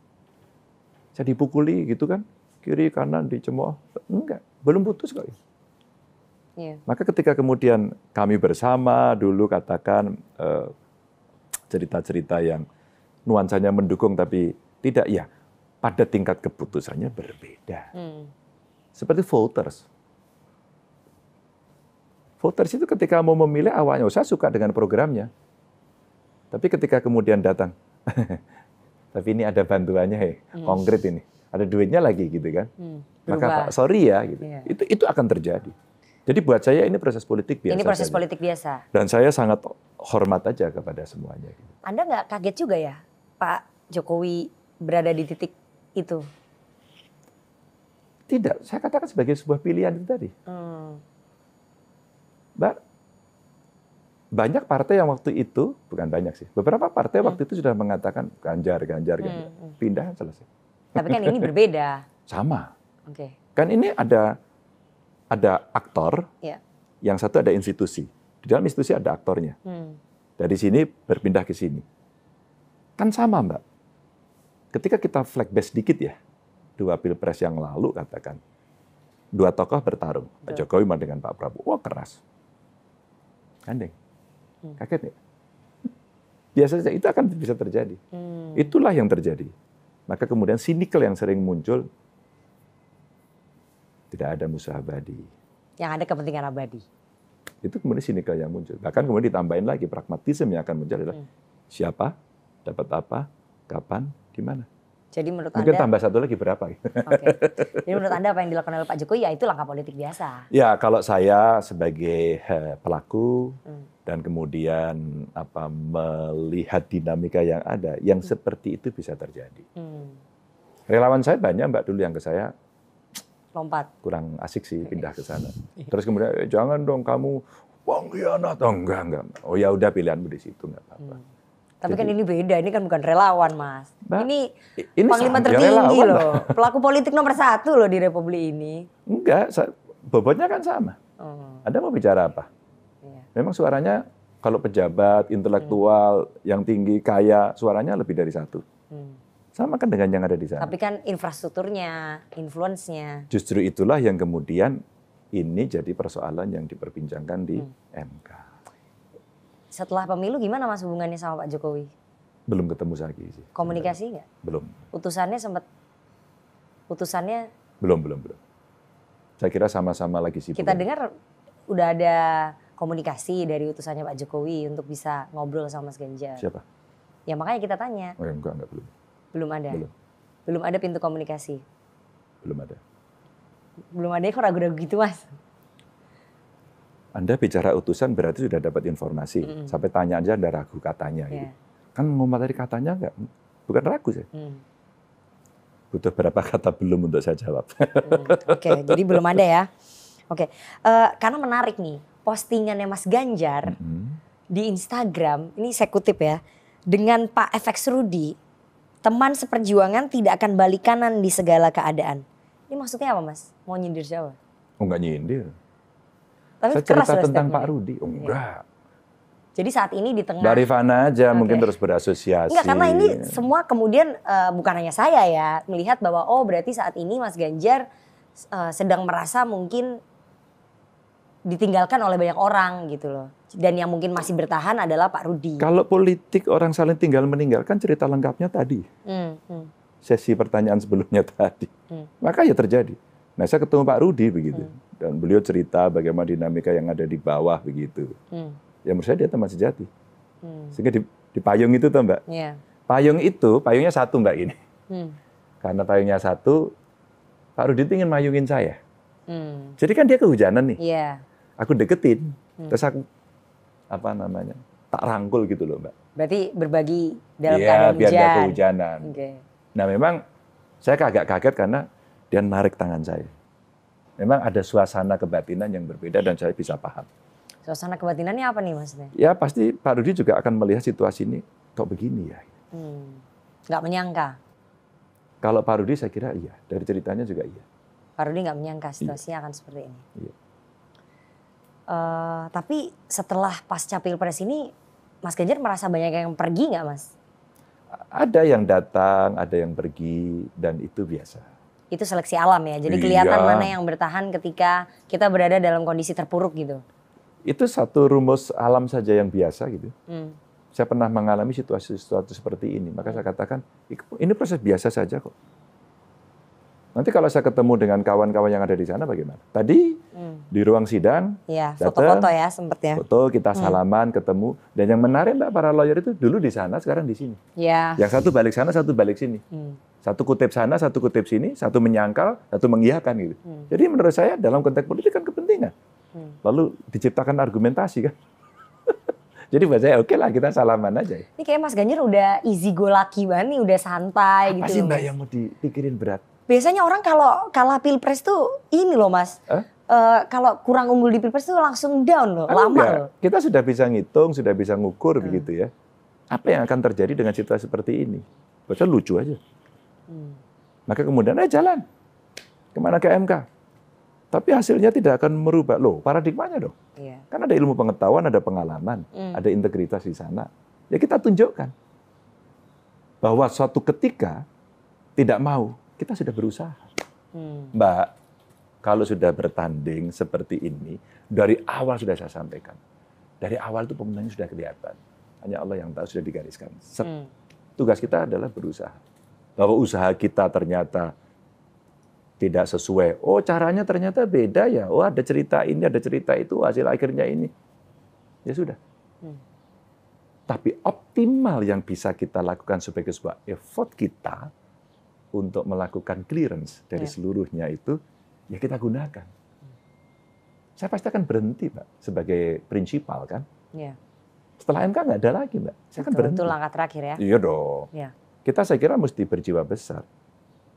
Saya dipukuli gitu kan, kiri kanan dicemooh. Enggak, belum putus kok. Yeah. Maka ketika kemudian kami bersama dulu katakan cerita eh, cerita-cerita yang nuansanya mendukung tapi tidak ya pada tingkat keputusannya berbeda. Hmm. Seperti voters. Voters itu ketika mau memilih awalnya, oh, saya suka dengan programnya. Tapi ketika kemudian datang, tapi ini ada bantuannya, hey, yes. Hmm. konkret ini. Ada duitnya lagi gitu kan. Hmm, Maka Pak, sorry ya gitu. Yeah. Itu itu akan terjadi. Jadi buat saya ini proses politik biasa. Ini proses saja. politik biasa. Dan saya sangat hormat aja kepada semuanya. Gitu. Anda nggak kaget juga ya Pak Jokowi berada di titik itu? Tidak, saya katakan sebagai sebuah pilihan itu tadi. Hmm. Mbak, banyak partai yang waktu itu, bukan banyak sih, beberapa partai hmm. waktu itu sudah mengatakan ganjar, ganjar, ganjar. Hmm. hmm. Pindahan selesai. Tapi kan ini berbeda. Sama. Oke. Okay. Kan ini ada ada aktor, yeah. yang satu ada institusi. Di dalam institusi ada aktornya. Hmm. Dari sini berpindah ke sini. Kan sama, Mbak. Ketika kita flag base dikit ya, dua pilpres yang lalu katakan dua tokoh bertarung Pak Jokowi dengan Pak Prabowo wah keras kandeng hmm. kaget ya biasanya itu akan bisa terjadi hmm. itulah yang terjadi maka kemudian sinikal yang sering muncul tidak ada musuh abadi yang ada kepentingan abadi itu kemudian sinikal yang muncul bahkan kemudian ditambahin lagi pragmatisme yang akan muncul adalah hmm. siapa dapat apa kapan di mana jadi menurut Mungkin Anda... tambah satu lagi berapa. Ya? Okay. Jadi menurut Anda apa yang dilakukan oleh Pak Jokowi ya itu langkah politik biasa. Ya kalau saya sebagai pelaku hmm. dan kemudian apa melihat dinamika yang ada, yang hmm. seperti itu bisa terjadi. Hmm. Relawan saya banyak Mbak dulu yang ke saya. Lompat. Kurang asik sih pindah ke sana. Iya. Terus kemudian eh, jangan dong kamu pengkhianat. Oh enggak, enggak. Oh ya udah pilihanmu di situ enggak apa-apa. Hmm. Tapi kan Jadi, kan ini beda, ini kan bukan relawan mas. Bah, ini, ini panglima tertinggi relawan, loh. Bah. Pelaku politik nomor satu loh di Republik ini. Enggak, bobotnya kan sama. Hmm. Oh. Ada mau bicara apa? Ya. Memang suaranya kalau pejabat, intelektual, hmm. yang tinggi, kaya, suaranya lebih dari satu. Hmm. Sama kan dengan yang ada di sana. Tapi kan infrastrukturnya, influence-nya. Justru itulah yang kemudian ini jadi persoalan yang diperbincangkan di hmm. MK. Setelah pemilu gimana Mas hubungannya sama Pak Jokowi? Belum ketemu lagi sih. Komunikasi nggak? Belum. Utusannya sempat utusannya belum belum belum. Saya kira sama-sama lagi sibuk. Kita dengar udah ada komunikasi dari utusannya Pak Jokowi untuk bisa ngobrol sama Mas Ganjar. Siapa? Ya makanya kita tanya. Oh, ya, enggak, enggak belum. Belum ada. Belum. Belum ada pintu komunikasi. Belum ada. Belum ada ya kok ragu-ragu gitu, Mas. Anda bicara utusan berarti sudah dapat informasi. Mm Sampai tanya aja Anda ragu katanya. Yeah. Gitu. Iya. Kan ngomong dari katanya enggak, bukan ragu sih. Mm. Butuh berapa kata belum untuk saya jawab. Mm. Oke, okay, jadi belum ada ya. Oke, okay. uh, eh, karena menarik nih postingannya Mas Ganjar mm -hmm. di Instagram. Ini saya kutip ya, dengan Pak FX Rudi, teman seperjuangan tidak akan balik kanan di segala keadaan. Ini maksudnya apa Mas? Mau nyindir siapa? Oh nggak nyindir. Tapi saya cerita tentang Pak Rudi, oh, iya. enggak. Jadi saat ini di tengah dari Fana aja okay. mungkin terus berasosiasi. Enggak, karena ini semua kemudian uh, bukan hanya saya ya melihat bahwa oh berarti saat ini Mas Ganjar uh, sedang merasa mungkin ditinggalkan oleh banyak orang gitu loh. Dan yang mungkin masih bertahan adalah Pak Rudi. Kalau politik orang saling tinggal meninggalkan cerita lengkapnya tadi. Hmm, hmm. Sesi pertanyaan sebelumnya tadi. Hmm. Maka ya terjadi. Nah saya ketemu Pak Rudi begitu, hmm. dan beliau cerita bagaimana dinamika yang ada di bawah begitu. Hmm. Ya menurut saya dia teman sejati. Hmm. Sehingga di, di payung itu tuh Mbak. Yeah. Payung itu, payungnya satu Mbak ini. Hmm. Karena payungnya satu, Pak Rudi ingin mayungin saya. Hmm. Jadi kan dia kehujanan nih. Yeah. Aku deketin, hmm. terus aku apa namanya tak rangkul gitu loh Mbak. Berarti berbagi dalam yeah, keadaan biar hujan. biar kehujanan. Okay. Nah memang saya agak kaget karena dia narik tangan saya. Memang ada suasana kebatinan yang berbeda dan saya bisa paham. Suasana kebatinannya apa nih maksudnya? Ya pasti Pak Rudi juga akan melihat situasi ini kok begini ya. Hmm. Gak menyangka. Kalau Pak Rudi saya kira iya, dari ceritanya juga iya. Pak Rudi nggak menyangka situasinya iya. akan seperti ini. Iya. Uh, tapi setelah pas pasca pilpres ini, Mas Ganjar merasa banyak yang pergi nggak, Mas? Ada yang datang, ada yang pergi, dan itu biasa itu seleksi alam ya. Jadi kelihatan iya. mana yang bertahan ketika kita berada dalam kondisi terpuruk gitu. Itu satu rumus alam saja yang biasa gitu. Hmm. Saya pernah mengalami situasi-situasi seperti ini, maka saya katakan ini proses biasa saja kok. Nanti kalau saya ketemu dengan kawan-kawan yang ada di sana bagaimana? Tadi hmm. di ruang sidang, ya, foto-foto ya ya. Foto, kita hmm. salaman, hmm. ketemu. Dan yang menarik mbak para lawyer itu dulu di sana, sekarang di sini. Ya. Yang satu balik sana, satu balik sini. Hmm. Satu kutip sana, satu kutip sini, satu menyangkal, satu mengiyakan gitu. Hmm. Jadi menurut saya dalam konteks politik kan kepentingan. Hmm. Lalu diciptakan argumentasi kan. Jadi buat saya oke okay lah kita salaman aja. Ya. Ini kayak Mas Ganjar udah easy go lucky banget nih, udah santai Apa gitu. Apa sih mbak yang mau dipikirin berat? Biasanya orang kalau kalah pilpres tuh ini loh mas. Eh? Uh, kalau kurang unggul di pilpres tuh langsung down loh, kan lama enggak. loh. Kita sudah bisa ngitung, sudah bisa ngukur hmm. begitu ya. Apa yang akan terjadi dengan situasi seperti ini? Baca lucu aja. Hmm. Maka kemudian aja eh, jalan kemana ke MK. Tapi hasilnya tidak akan merubah. Loh, paradigmanya dong. Iya. Kan ada ilmu pengetahuan, ada pengalaman, hmm. ada integritas di sana. Ya kita tunjukkan. Bahwa suatu ketika tidak mau kita sudah berusaha. Hmm. Mbak, kalau sudah bertanding seperti ini, dari awal sudah saya sampaikan. Dari awal itu pemenangnya sudah kelihatan. Hanya Allah yang tahu sudah digariskan. Set. Hmm. Tugas kita adalah berusaha. Bahwa usaha kita ternyata tidak sesuai. Oh, caranya ternyata beda ya. Oh, ada cerita ini, ada cerita itu, hasil akhirnya ini. Ya sudah. Hmm. Tapi optimal yang bisa kita lakukan sebagai sebuah effort kita, untuk melakukan clearance dari yeah. seluruhnya itu, ya kita gunakan. Saya pasti akan berhenti, Mbak, sebagai prinsipal kan. Yeah. Setelah MK nggak ada lagi, Mbak. Saya akan berhenti. Itu langkah terakhir ya? Iya dong. Yeah. Kita saya kira mesti berjiwa besar.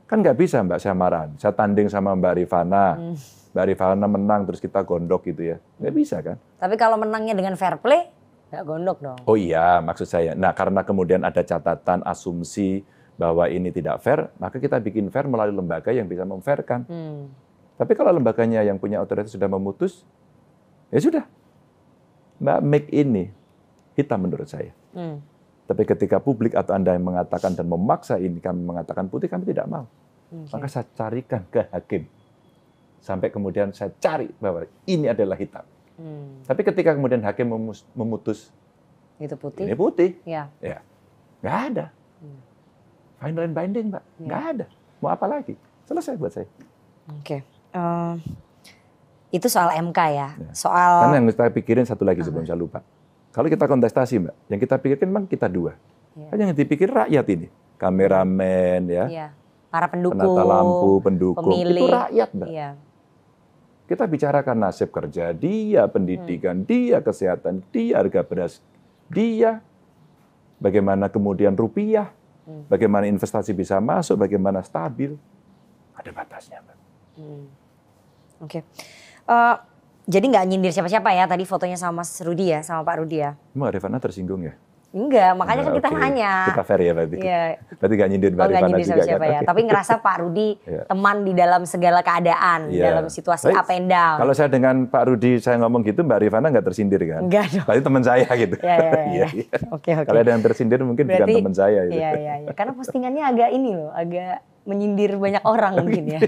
Kan nggak bisa, Mbak, saya marah. Saya tanding sama Mbak Rifana. Mm. Mbak Rifana menang terus kita gondok gitu ya. Nggak bisa kan. Tapi kalau menangnya dengan fair play, nggak gondok dong. Oh iya, maksud saya. Nah, karena kemudian ada catatan asumsi bahwa ini tidak fair, maka kita bikin fair melalui lembaga yang bisa memfairkan. Hmm. Tapi kalau lembaganya yang punya otoritas sudah memutus, ya sudah. Mbak make ini hitam menurut saya. Hmm. Tapi ketika publik atau Anda yang mengatakan dan memaksa ini, kami mengatakan putih, kami tidak mau. Okay. Hmm, maka saya carikan ke hakim. Sampai kemudian saya cari bahwa ini adalah hitam. Hmm. Tapi ketika kemudian hakim memutus, itu putih. ini putih. Ya. ya. Nggak ada final and binding, Mbak. Iya. Nggak ada. Mau apa lagi? Selesai buat saya. Oke. Okay. Ehm, uh, itu soal MK ya. ya. Soal Karena yang kita pikirin satu lagi sebelum ah. saya lupa. Kalau kita kontestasi, Mbak, yang kita pikirkan memang kita dua. Yeah. Kan yang dipikir rakyat ini, kameramen ya. Yeah. Para pendukung, penata lampu, pendukung, pemilih. itu rakyat, Mbak. Yeah. Kita bicarakan nasib kerja dia, pendidikan hmm. dia, kesehatan dia, harga beras dia, bagaimana kemudian rupiah Hmm. Bagaimana investasi bisa masuk, bagaimana stabil, ada batasnya. Hmm. Oke. Okay. Uh, eh, jadi nggak nyindir siapa-siapa ya tadi fotonya sama Mas Rudi ya, sama Pak Rudi ya? Emang Rifana tersinggung ya? Enggak, makanya kan nah, kita okay. nanya. Kita fair ya berarti. Yeah. Berarti gak nyindir oh, Mbak oh, Rifana nyindir juga kan? siapa kan? ya. Okay. Tapi ngerasa Pak Rudi yeah. teman di dalam segala keadaan, yeah. dalam situasi Tapi, up and down. Kalau saya dengan Pak Rudi saya ngomong gitu Mbak Rifana gak tersindir kan? Enggak dong. Berarti teman saya gitu. Iya, iya, iya. iya, iya. Kalau ada yang tersindir mungkin berarti, bukan teman saya gitu. Iya, iya, iya. Karena postingannya agak ini loh, agak menyindir banyak orang mungkin ya.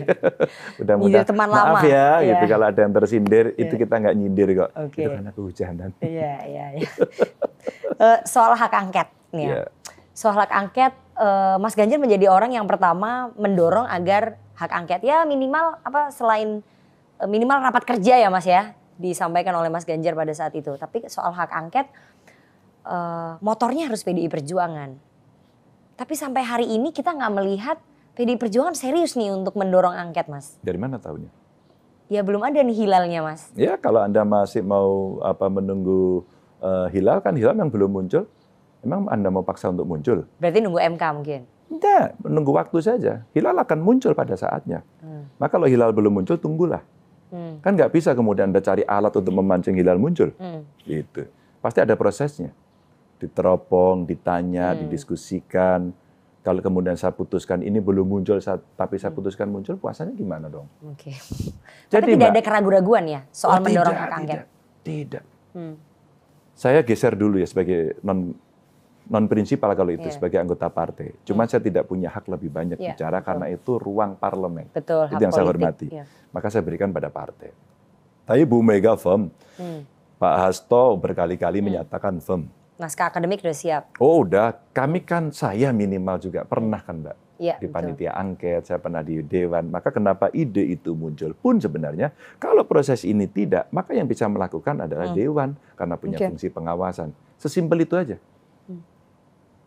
Udah mudah. teman lama. Maaf ya, ya, gitu iya. kalau ada yang tersindir ya. itu kita nggak nyindir kok. Okay. Itu karena kehujanan. Iya, iya, iya. Eh, soal hak angket nih ya. Iya. Soal hak angket eh, Mas Ganjar menjadi orang yang pertama mendorong agar hak angket ya minimal apa selain eh, minimal rapat kerja ya Mas ya disampaikan oleh Mas Ganjar pada saat itu. Tapi soal hak angket motornya harus PDI Perjuangan. Tapi sampai hari ini kita nggak melihat PDI Perjuangan serius nih untuk mendorong angket, Mas. Dari mana tahunya? Ya belum ada nih hilalnya, Mas. Ya kalau Anda masih mau apa menunggu uh, hilal kan hilal yang belum muncul. Emang Anda mau paksa untuk muncul? Berarti nunggu MK mungkin? Tidak, menunggu waktu saja. Hilal akan muncul pada saatnya. Hmm. Maka kalau hilal belum muncul, tunggulah. Hmm. Kan nggak bisa kemudian Anda cari alat untuk memancing hilal muncul. Hmm. Gitu. Pasti ada prosesnya. Diteropong, ditanya, hmm. didiskusikan, kalau kemudian saya putuskan ini belum muncul, tapi saya hmm. putuskan muncul, puasanya gimana dong? Oke. Okay. Jadi tapi tidak mbak, ada keraguan-raguan ya soal oh, mendorong tidak, hak angket. Tidak. tidak. Hmm. Saya geser dulu ya sebagai non non prinsipal kalau itu yeah. sebagai anggota partai. Cuma hmm. saya tidak punya hak lebih banyak yeah, bicara betul. karena itu ruang parlemen. Betul. Itu yang politik, saya hormati. Yeah. Maka saya berikan pada partai. Tapi Bu Mega firm. Hmm. Pak Hasto berkali-kali hmm. menyatakan firm. Naskah akademik sudah siap? Oh udah, kami kan saya minimal juga pernah kan Mbak. Ya, di panitia betul. angket, saya pernah di dewan. Maka kenapa ide itu muncul pun sebenarnya kalau proses ini tidak, maka yang bisa melakukan adalah hmm. dewan karena punya okay. fungsi pengawasan. Sesimpel itu aja. Hmm.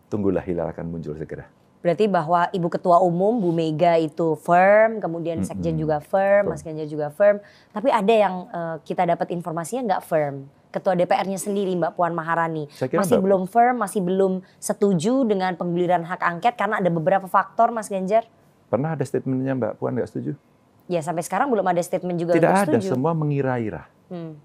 Tunggulah hilal akan muncul segera. Berarti bahwa Ibu Ketua Umum Bu Mega itu firm, kemudian Sekjen mm -hmm. juga firm, Mas Ganjar juga firm. Tapi ada yang uh, kita dapat informasinya nggak firm. Ketua DPR-nya sendiri Mbak Puan Maharani masih belum firm, masih belum setuju dengan penggeliran hak angket karena ada beberapa faktor Mas Ganjar. Pernah ada statementnya Mbak Puan nggak setuju? Ya sampai sekarang belum ada statement juga. Tidak ada, setuju. semua mengira-ira. Hmm.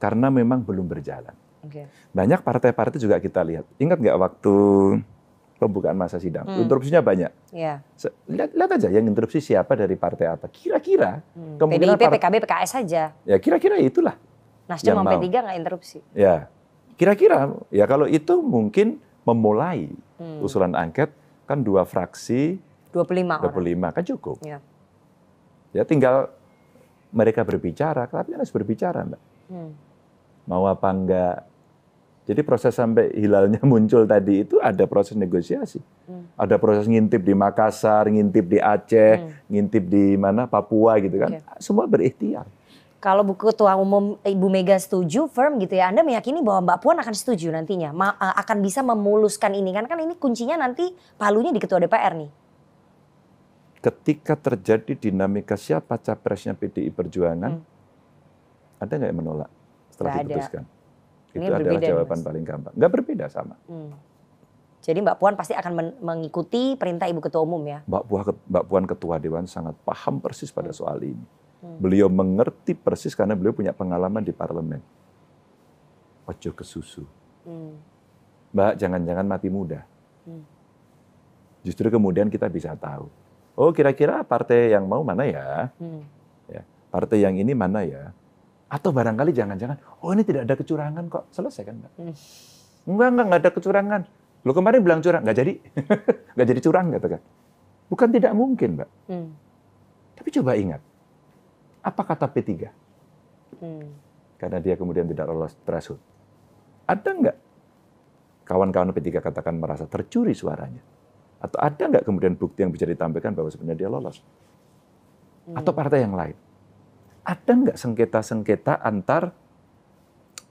Karena memang belum berjalan. Okay. Banyak partai-partai juga kita lihat. Ingat nggak waktu hmm pembukaan masa sidang. Hmm. Interupsinya banyak. Ya. Lihat, lihat aja yang interupsi siapa dari partai apa. Kira-kira hmm. kemungkinan PDIP, PKB, PKS saja. Ya kira-kira itulah. Nasdem sama P3 nggak interupsi. Ya kira-kira ya kalau itu mungkin memulai hmm. usulan angket kan dua fraksi 25 25 lima kan cukup. Ya. ya tinggal mereka berbicara, tapi harus berbicara, Mbak. Hmm. Mau apa enggak jadi proses sampai hilalnya muncul tadi itu ada proses negosiasi. Hmm. Ada proses ngintip di Makassar, ngintip di Aceh, hmm. ngintip di mana Papua gitu kan. Okay. Semua berikhtiar. Kalau buku Ketua Umum Ibu Mega setuju firm gitu ya, Anda meyakini bahwa Mbak Puan akan setuju nantinya, Ma e, akan bisa memuluskan ini kan kan ini kuncinya nanti palunya di Ketua DPR nih. Ketika terjadi dinamika siapa capresnya PDI Perjuangan, hmm. ada nggak yang menolak setelah gak diputuskan? Ada ini itu adalah jawaban paling gampang. Enggak berbeda sama. Hmm. Jadi Mbak Puan pasti akan mengikuti perintah Ibu Ketua Umum ya? Mbak Puan, Mbak Puan Ketua Dewan sangat paham persis pada hmm. soal ini. Hmm. Beliau mengerti persis karena beliau punya pengalaman di parlemen. Ojo ke susu. Hmm. Mbak, jangan-jangan mati muda. Hmm. Justru kemudian kita bisa tahu. Oh, kira-kira partai yang mau mana ya? Hmm. ya? Partai yang ini mana ya? Atau barangkali jangan-jangan, oh ini tidak ada kecurangan kok, selesai kan? Mbak? Hmm. Enggak, enggak, enggak ada kecurangan. Lo kemarin bilang curang, enggak jadi, enggak jadi curang katakan. Bukan tidak mungkin, Mbak. Hmm. Tapi coba ingat, apa kata P3? Hmm. Karena dia kemudian tidak lolos threshold. Ada enggak kawan-kawan P3 katakan merasa tercuri suaranya? Atau ada enggak kemudian bukti yang bisa ditampilkan bahwa sebenarnya dia lolos? Hmm. Atau partai yang lain? ada nggak sengketa-sengketa antar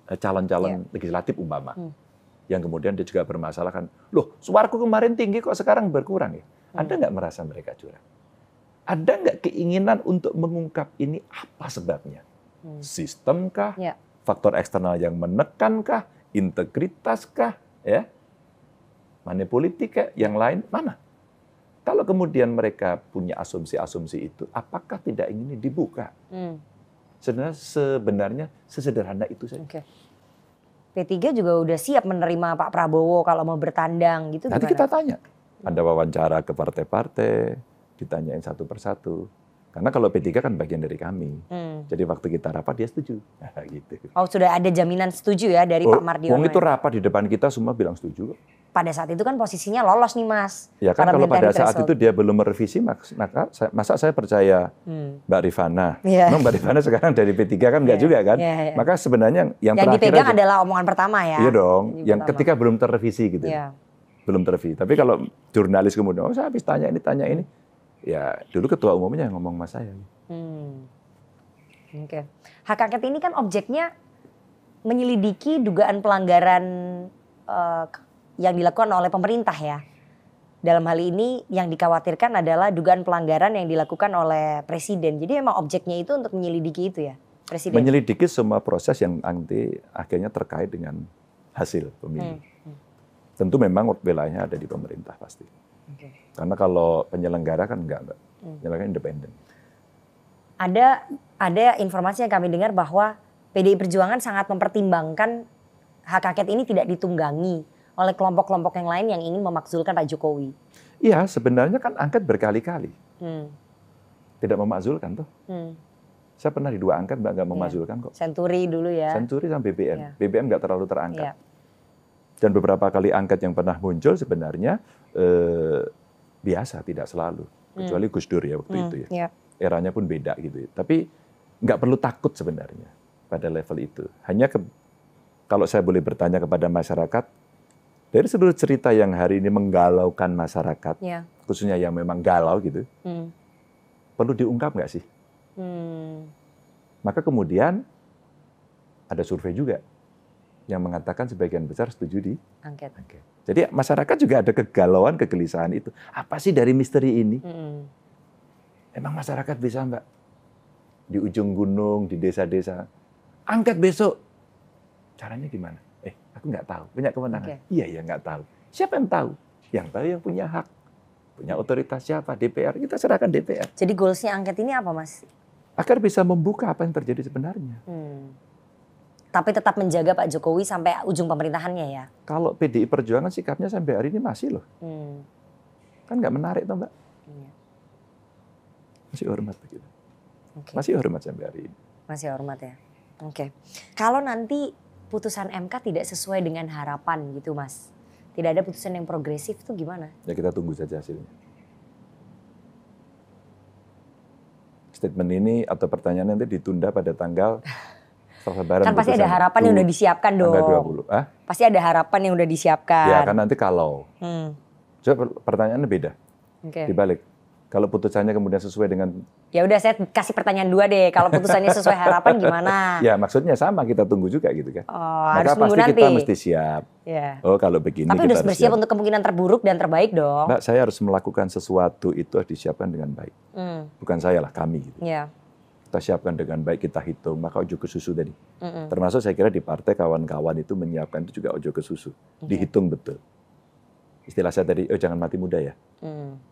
eh, calon-calon yeah. legislatif umpama? Hmm. Yang kemudian dia juga bermasalah kan, loh suaraku kemarin tinggi kok sekarang berkurang ya? Hmm. Ada nggak merasa mereka curang? Ada nggak keinginan untuk mengungkap ini apa sebabnya? Hmm. Sistemkah? Yeah. Faktor eksternal yang menekankah? Integritaskah? Ya? Manipolitik yang lain mana? Kalau kemudian mereka punya asumsi-asumsi itu, apakah tidak ingin dibuka? Hmm. Sebenarnya, sebenarnya sesederhana itu saja. Okay. P3 juga udah siap menerima Pak Prabowo kalau mau bertandang gitu. Nanti gimana? kita tanya. Ada wawancara ke partai-partai, ditanyain satu persatu. Karena kalau P3 kan bagian dari kami. Hmm. Jadi waktu kita rapat dia setuju. Nah, gitu. Oh sudah ada jaminan setuju ya dari oh, Pak Mardiono. Wong itu rapat di depan kita semua bilang setuju pada saat itu kan posisinya lolos nih mas. Ya kan kalau pada saat itu dia belum merevisi maka saya, masa saya percaya hmm. Mbak Rifana. Yeah. Memang Mbak Rifana sekarang dari P3 kan enggak yeah. juga kan. Yeah, yeah. Maka sebenarnya yang, yang terakhir dipegang aja, adalah omongan pertama ya. Iya dong, yang, yang ketika belum terrevisi gitu. Yeah. Belum terrevisi. Tapi kalau jurnalis kemudian oh saya habis tanya ini tanya ini. Ya dulu ketua umumnya yang ngomong mas saya. Hmm. Oke. Okay. Hak angket ini kan objeknya menyelidiki dugaan pelanggaran eh, yang dilakukan oleh pemerintah ya. Dalam hal ini yang dikhawatirkan adalah dugaan pelanggaran yang dilakukan oleh presiden. Jadi memang objeknya itu untuk menyelidiki itu ya, presiden. Menyelidiki semua proses yang nanti akhirnya terkait dengan hasil pemilu. Hmm. hmm. Tentu memang wilayahnya ada di pemerintah pasti. Okay. Karena kalau penyelenggara kan enggak, Mbak. Hmm. Penyelenggara independen. Ada ada informasi yang kami dengar bahwa PDI Perjuangan sangat mempertimbangkan hak angket ini tidak ditunggangi oleh kelompok-kelompok yang lain yang ingin memakzulkan Pak Jokowi. Iya, sebenarnya kan angket berkali-kali. Hmm. Tidak memakzulkan tuh. Hmm. Saya pernah di dua angket nggak iya. memakzulkan yeah. kok. Senturi dulu ya. Senturi sama BBM. Yeah. BBM nggak terlalu terangkat. Yeah. Dan beberapa kali angket yang pernah muncul sebenarnya eh, biasa, tidak selalu. Hmm. Kecuali hmm. Gus Dur ya waktu hmm. itu ya. Yeah. Eranya pun beda gitu. Ya. Tapi nggak perlu takut sebenarnya pada level itu. Hanya ke, kalau saya boleh bertanya kepada masyarakat, dari seluruh cerita yang hari ini menggalaukan masyarakat, ya. khususnya yang memang galau gitu, hmm. perlu diungkap nggak sih? Hmm. Maka kemudian ada survei juga yang mengatakan sebagian besar setuju di angket. angket. Jadi masyarakat juga ada kegalauan, kegelisahan itu. Apa sih dari misteri ini? Hmm. Emang masyarakat bisa mbak di ujung gunung, di desa-desa, angket besok. Caranya gimana? eh aku nggak tahu punya kewenangan. Okay. Iya ya nggak tahu. Siapa yang tahu? Yang tahu yang punya hak, punya otoritas siapa? DPR. Kita serahkan DPR. Jadi goalsnya angket ini apa, Mas? Agar bisa membuka apa yang terjadi sebenarnya. Hmm. Tapi tetap menjaga Pak Jokowi sampai ujung pemerintahannya ya. Kalau PDI Perjuangan sikapnya sampai hari ini masih loh. Hmm. Kan nggak menarik tuh Mbak. Hmm. Masih hormat begitu. Okay. Masih hormat sampai hari ini. Masih hormat ya. Oke. Okay. Kalau nanti putusan MK tidak sesuai dengan harapan gitu mas? Tidak ada putusan yang progresif itu gimana? Ya kita tunggu saja hasilnya. Statement ini atau pertanyaan nanti ditunda pada tanggal setelah lebaran. Kan pasti ada harapan yang udah disiapkan dong. Tanggal 20. Ah? Pasti ada harapan yang udah disiapkan. Ya kan nanti kalau. Hmm. Coba pertanyaannya beda. Okay. Dibalik kalau putusannya kemudian sesuai dengan ya udah saya kasih pertanyaan dua deh kalau putusannya sesuai harapan gimana ya maksudnya sama kita tunggu juga gitu kan oh, maka harus pasti nanti. kita mesti siap yeah. oh kalau begini tapi kita harus bersiap siap. untuk kemungkinan terburuk dan terbaik dong Mbak, saya harus melakukan sesuatu itu harus disiapkan dengan baik mm. bukan saya lah kami gitu. yeah. kita siapkan dengan baik kita hitung maka ojo ke susu tadi mm -mm. termasuk saya kira di partai kawan-kawan itu menyiapkan itu juga ojo ke susu okay. Iya. dihitung betul istilah saya tadi oh jangan mati muda ya mm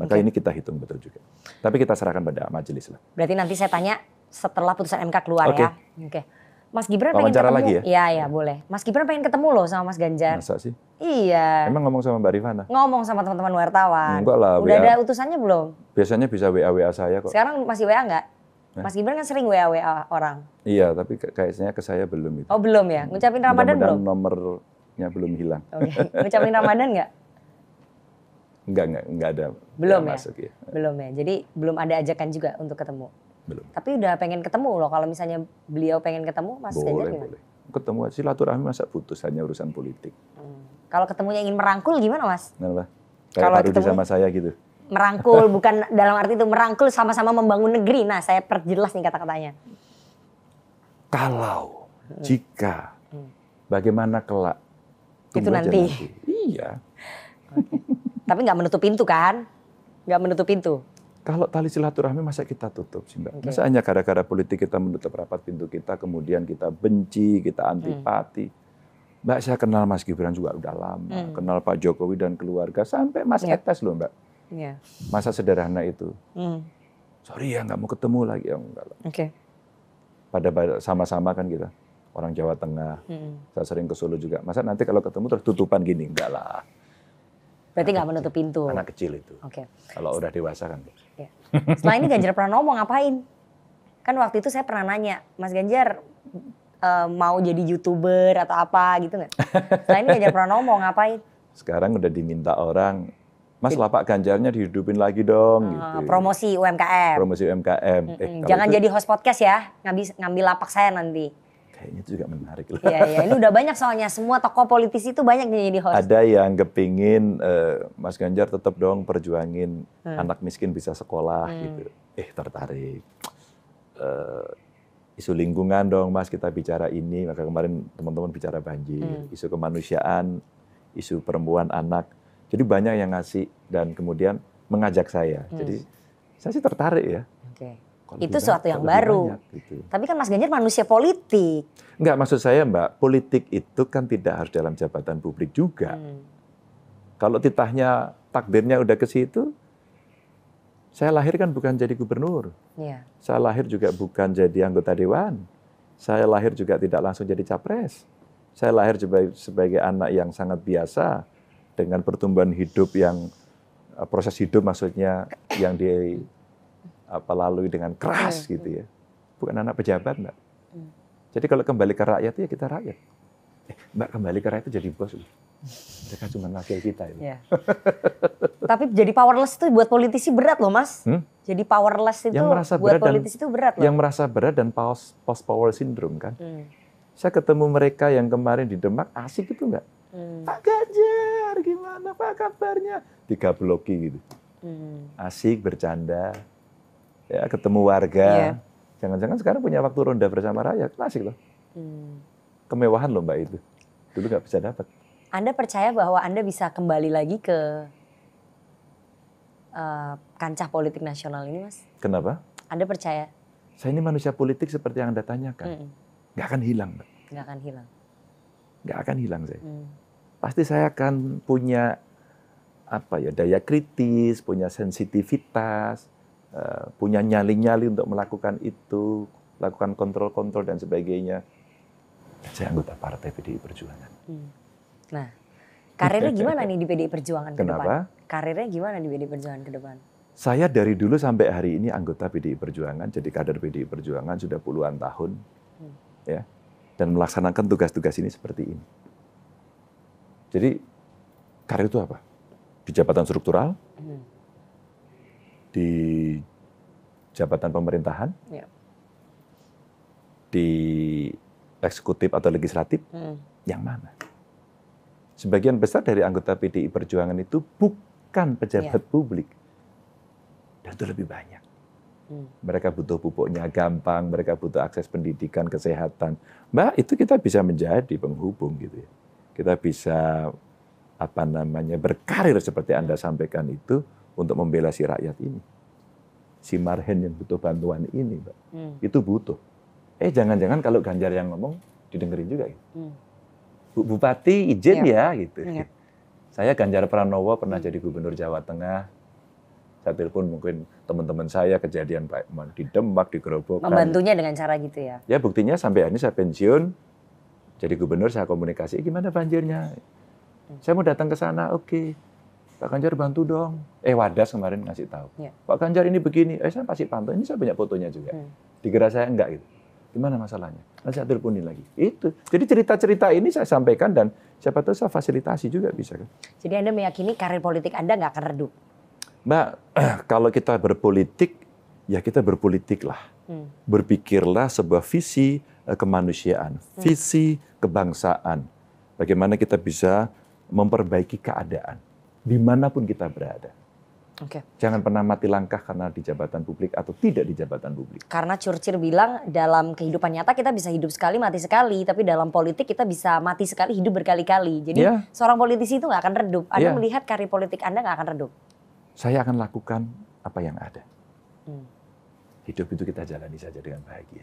maka okay. ini kita hitung betul juga. Tapi kita serahkan pada majelis lah. Berarti nanti saya tanya setelah putusan MK keluar okay. ya. Oke. Okay. Mas Gibran pengen ketemu. lagi ya? Iya, iya boleh. Mas Gibran pengen ketemu loh sama Mas Ganjar. Masa sih? Iya. Emang ngomong sama Mbak Rifana? Ngomong sama teman-teman wartawan. Enggak lah. Udah WA. ada utusannya belum? Biasanya bisa WA-WA saya kok. Sekarang masih WA enggak? Eh? Mas Gibran kan sering WA-WA orang. Iya, tapi kayaknya ke saya belum itu. Oh belum ya? Ngucapin Ramadan belum? belum? nomornya belum hilang. Okay. Ngucapin Ramadan nggak? Enggak, enggak, enggak ada. Belum ya? Masuk, ya? Belum ya. Jadi belum ada ajakan juga untuk ketemu. Belum. Tapi udah pengen ketemu loh kalau misalnya beliau pengen ketemu Mas boleh, Ganjar gimana? Boleh. Ketemu silaturahmi masa putus hanya urusan politik. Hmm. Kalau ketemunya ingin merangkul gimana Mas? Kenapa? Kayak kalau ketemu sama saya gitu. Merangkul bukan dalam arti itu merangkul sama-sama membangun negeri. Nah, saya perjelas nih kata-katanya. Kalau hmm. jika hmm. bagaimana kelak itu nanti. nanti. Iya. Okay. Tapi nggak menutup pintu kan? Nggak menutup pintu. Kalau tali silaturahmi masa kita tutup sih mbak? Okay. Masa hanya gara-gara politik kita menutup rapat pintu kita, kemudian kita benci, kita hmm. antipati. Hmm. Mbak saya kenal Mas Gibran juga udah lama, hmm. kenal Pak Jokowi dan keluarga sampai Mas yeah. Etes loh mbak. Yeah. Masa sederhana itu. Hmm. Sorry ya nggak mau ketemu lagi ya enggak lah. Okay. Pada sama-sama kan kita orang Jawa Tengah. Hmm. Saya sering ke Solo juga. Masa nanti kalau ketemu terus tutupan gini enggak lah. Berarti nggak menutup pintu. Anak kecil itu. Oke. Okay. Kalau udah dewasa kan. Ya. Setelah ini Ganjar Pranowo mau ngapain? Kan waktu itu saya pernah nanya, Mas Ganjar eh, mau jadi youtuber atau apa gitu nggak? Setelah ini Ganjar Pranowo mau ngapain? Sekarang udah diminta orang, Mas lapak ganjarnya dihidupin lagi dong. Uh, gitu. Promosi UMKM. Promosi UMKM. Mm -hmm. Eh, Jangan itu, jadi host podcast ya, ngambil, ngambil lapak saya nanti kayaknya itu juga menarik. lah. Iya, iya. Ini udah banyak soalnya. Semua tokoh politisi itu banyak yang jadi host. Ada yang kepingin uh, Mas Ganjar tetap dong perjuangin hmm. anak miskin bisa sekolah hmm. gitu. Eh tertarik. Uh, isu lingkungan dong Mas kita bicara ini. Maka kemarin teman-teman bicara banjir. Hmm. Isu kemanusiaan, isu perempuan, anak. Jadi banyak yang ngasih dan kemudian mengajak saya. Hmm. Jadi saya sih tertarik ya. Okay. Kalau itu sesuatu yang baru. Banyak, gitu. Tapi kan Mas Ganjar manusia politik. Enggak, maksud saya Mbak, politik itu kan tidak harus dalam jabatan publik juga. Hmm. Kalau titahnya, takdirnya udah ke situ, saya lahir kan bukan jadi gubernur. Ya. Saya lahir juga bukan jadi anggota dewan. Saya lahir juga tidak langsung jadi capres. Saya lahir sebagai, sebagai anak yang sangat biasa dengan pertumbuhan hidup yang eh, proses hidup maksudnya yang di apa lalui dengan keras ya, gitu iya. ya. Bukan anak pejabat, Mbak. Ya. Jadi kalau kembali ke rakyat ya kita rakyat. Eh, Mbak kembali ke rakyat itu jadi bos. Mereka cuma wakil kita itu. Ya. Tapi jadi powerless itu buat politisi berat loh, Mas. Hmm? Jadi powerless itu yang merasa buat berat politisi dan, itu berat loh. Yang merasa berat dan post, post power syndrome kan. Hmm. Saya ketemu mereka yang kemarin di Demak, asik itu enggak? Hmm. Pak Ganjar, gimana Pak kabarnya? Tiga bloki gitu. Hmm. Asik, bercanda ya ketemu warga. jangan iya. Jangan-jangan sekarang punya waktu ronda bersama rakyat, klasik loh. Hmm. Kemewahan loh mbak itu, dulu nggak bisa dapat. Anda percaya bahwa Anda bisa kembali lagi ke uh, kancah politik nasional ini, mas? Kenapa? Anda percaya? Saya ini manusia politik seperti yang Anda tanyakan, mm -mm. nggak akan hilang, mbak. Nggak akan hilang. Nggak akan hilang saya. Mm. Pasti saya akan punya apa ya daya kritis, punya sensitivitas Eh, punya nyali-nyali untuk melakukan itu, lakukan kontrol-kontrol dan sebagainya. Saya anggota Partai PDI Perjuangan. Hmm. Nah, karirnya gimana nih di PDI Perjuangan ke depan? Karirnya gimana di PDI Perjuangan ke depan? Saya dari dulu sampai hari ini anggota PDI Perjuangan, jadi kader PDI Perjuangan sudah puluhan tahun. Hmm. Ya. Dan melaksanakan tugas-tugas ini seperti ini. Jadi karir itu apa? Di jabatan struktural, hmm di jabatan pemerintahan, ya. di eksekutif atau legislatif, hmm. yang mana? Sebagian besar dari anggota PDI Perjuangan itu bukan pejabat ya. publik, dan itu lebih banyak. Hmm. Mereka butuh pupuknya gampang, mereka butuh akses pendidikan, kesehatan. Mbak, itu kita bisa menjadi penghubung gitu ya. Kita bisa apa namanya berkarir seperti Anda hmm. sampaikan itu untuk membela si rakyat ini. Si Marhen yang butuh bantuan ini, Mbak. Hmm. Itu butuh. Eh jangan-jangan kalau Ganjar yang ngomong didengerin juga gitu. Hmm. Bu Bupati izin ya, ya gitu. Ya. Saya Ganjar Pranowo pernah hmm. jadi gubernur Jawa Tengah. Saya telepon mungkin teman-teman saya kejadian baik di Demak, di Gerobokan. Membantunya dengan cara gitu ya. Ya buktinya sampai ini saya pensiun jadi gubernur saya komunikasi, gimana banjirnya? Hmm. Saya mau datang ke sana, oke. Okay Pak Ganjar bantu dong. Eh Wadas kemarin ngasih tahu. Ya. Pak Ganjar ini begini. Eh saya pasti pantau. Ini saya banyak fotonya juga. Hmm. Dikira saya enggak gitu. Gimana masalahnya? Nanti saya teleponin lagi. Itu. Jadi cerita-cerita ini saya sampaikan dan siapa tahu saya fasilitasi juga bisa kan. Jadi Anda meyakini karir politik Anda nggak akan redup? Mbak, kalau kita berpolitik, ya kita berpolitik lah. Hmm. Berpikirlah sebuah visi eh, kemanusiaan, hmm. visi kebangsaan. Bagaimana kita bisa memperbaiki keadaan dimanapun kita berada. Okay. Jangan pernah mati langkah karena di jabatan publik atau tidak di jabatan publik. Karena Churchill bilang dalam kehidupan nyata kita bisa hidup sekali mati sekali, tapi dalam politik kita bisa mati sekali hidup berkali-kali. Jadi yeah. seorang politisi itu nggak akan redup. Anda yeah. melihat karir politik Anda nggak akan redup. Saya akan lakukan apa yang ada. Hmm. Hidup itu kita jalani saja dengan bahagia.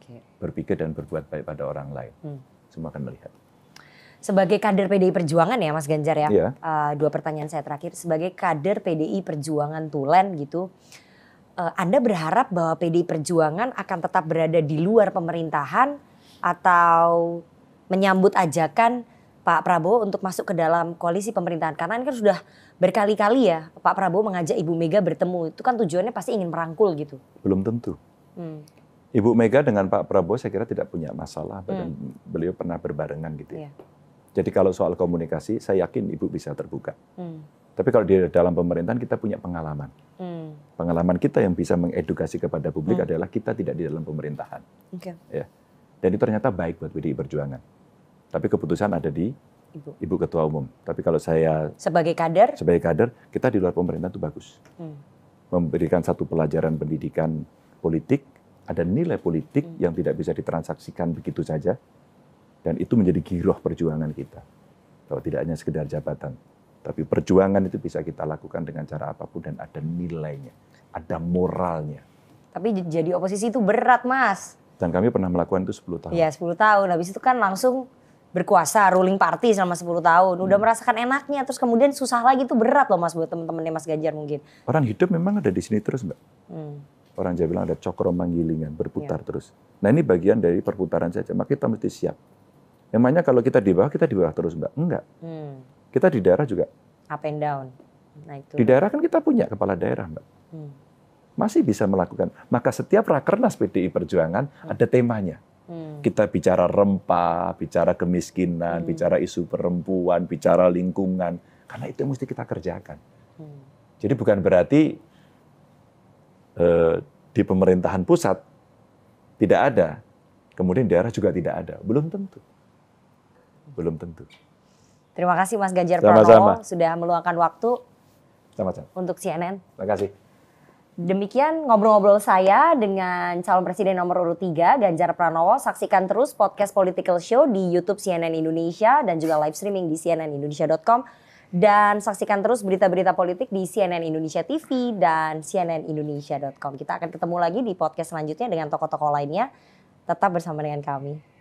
Okay. Berpikir dan berbuat baik pada orang lain. Hmm. Semua akan melihat sebagai kader PDI Perjuangan ya Mas Ganjar ya. ya. Uh, dua pertanyaan saya terakhir sebagai kader PDI Perjuangan Tulen gitu. Uh, Anda berharap bahwa PDI Perjuangan akan tetap berada di luar pemerintahan atau menyambut ajakan Pak Prabowo untuk masuk ke dalam koalisi pemerintahan karena ini kan sudah berkali-kali ya Pak Prabowo mengajak Ibu Mega bertemu itu kan tujuannya pasti ingin merangkul gitu. Belum tentu. Hmm. Ibu Mega dengan Pak Prabowo saya kira tidak punya masalah hmm. beliau pernah berbarengan gitu ya. Yeah. Jadi kalau soal komunikasi, saya yakin ibu bisa terbuka. Hmm. Tapi kalau di dalam pemerintahan kita punya pengalaman. Hmm. Pengalaman kita yang bisa mengedukasi kepada publik hmm. adalah kita tidak di dalam pemerintahan. Okay. Ya. Dan itu ternyata baik buat PDI Perjuangan. Tapi keputusan ada di Ibu. Ibu Ketua Umum. Tapi kalau saya sebagai kader, sebagai kader kita di luar pemerintahan itu bagus. Hmm. Memberikan satu pelajaran pendidikan politik, ada nilai politik hmm. yang tidak bisa ditransaksikan begitu saja dan itu menjadi giroh perjuangan kita. Bahwa tidak hanya sekedar jabatan, tapi perjuangan itu bisa kita lakukan dengan cara apapun dan ada nilainya, ada moralnya. Tapi jadi oposisi itu berat, Mas. Dan kami pernah melakukan itu 10 tahun. Ya 10 tahun. Habis itu kan langsung berkuasa ruling party selama 10 tahun. Udah hmm. merasakan enaknya terus kemudian susah lagi itu berat loh Mas buat teman-temannya Mas Ganjar mungkin. Orang hidup memang ada di sini terus, Mbak. Hmm. Orang Jawa bilang ada cokro manggilingan, berputar ya. terus. Nah, ini bagian dari perputaran saja. Maka kita mesti siap. Emangnya kalau kita di bawah, kita di bawah terus, Mbak? Enggak. Hmm. Kita di daerah juga. Up and down. Naik itu. Di daerah kan kita punya kepala daerah, Mbak. Hmm. Masih bisa melakukan. Maka setiap rakernas PDI Perjuangan hmm. ada temanya. Hmm. Kita bicara rempah, bicara kemiskinan, hmm. bicara isu perempuan, bicara lingkungan. Karena itu mesti kita kerjakan. Hmm. Jadi bukan berarti eh, di pemerintahan pusat tidak ada, kemudian daerah juga tidak ada. Belum tentu belum tentu. Terima kasih Mas Ganjar Sama -sama. Pranowo sudah meluangkan waktu Sama-sama. untuk CNN. Terima kasih. Demikian ngobrol-ngobrol saya dengan calon presiden nomor urut 3 Ganjar Pranowo. Saksikan terus podcast Political Show di YouTube CNN Indonesia dan juga live streaming di cnnindonesia.com dan saksikan terus berita-berita politik di CNN Indonesia TV dan cnnindonesia.com. Kita akan ketemu lagi di podcast selanjutnya dengan tokoh-tokoh lainnya. Tetap bersama dengan kami.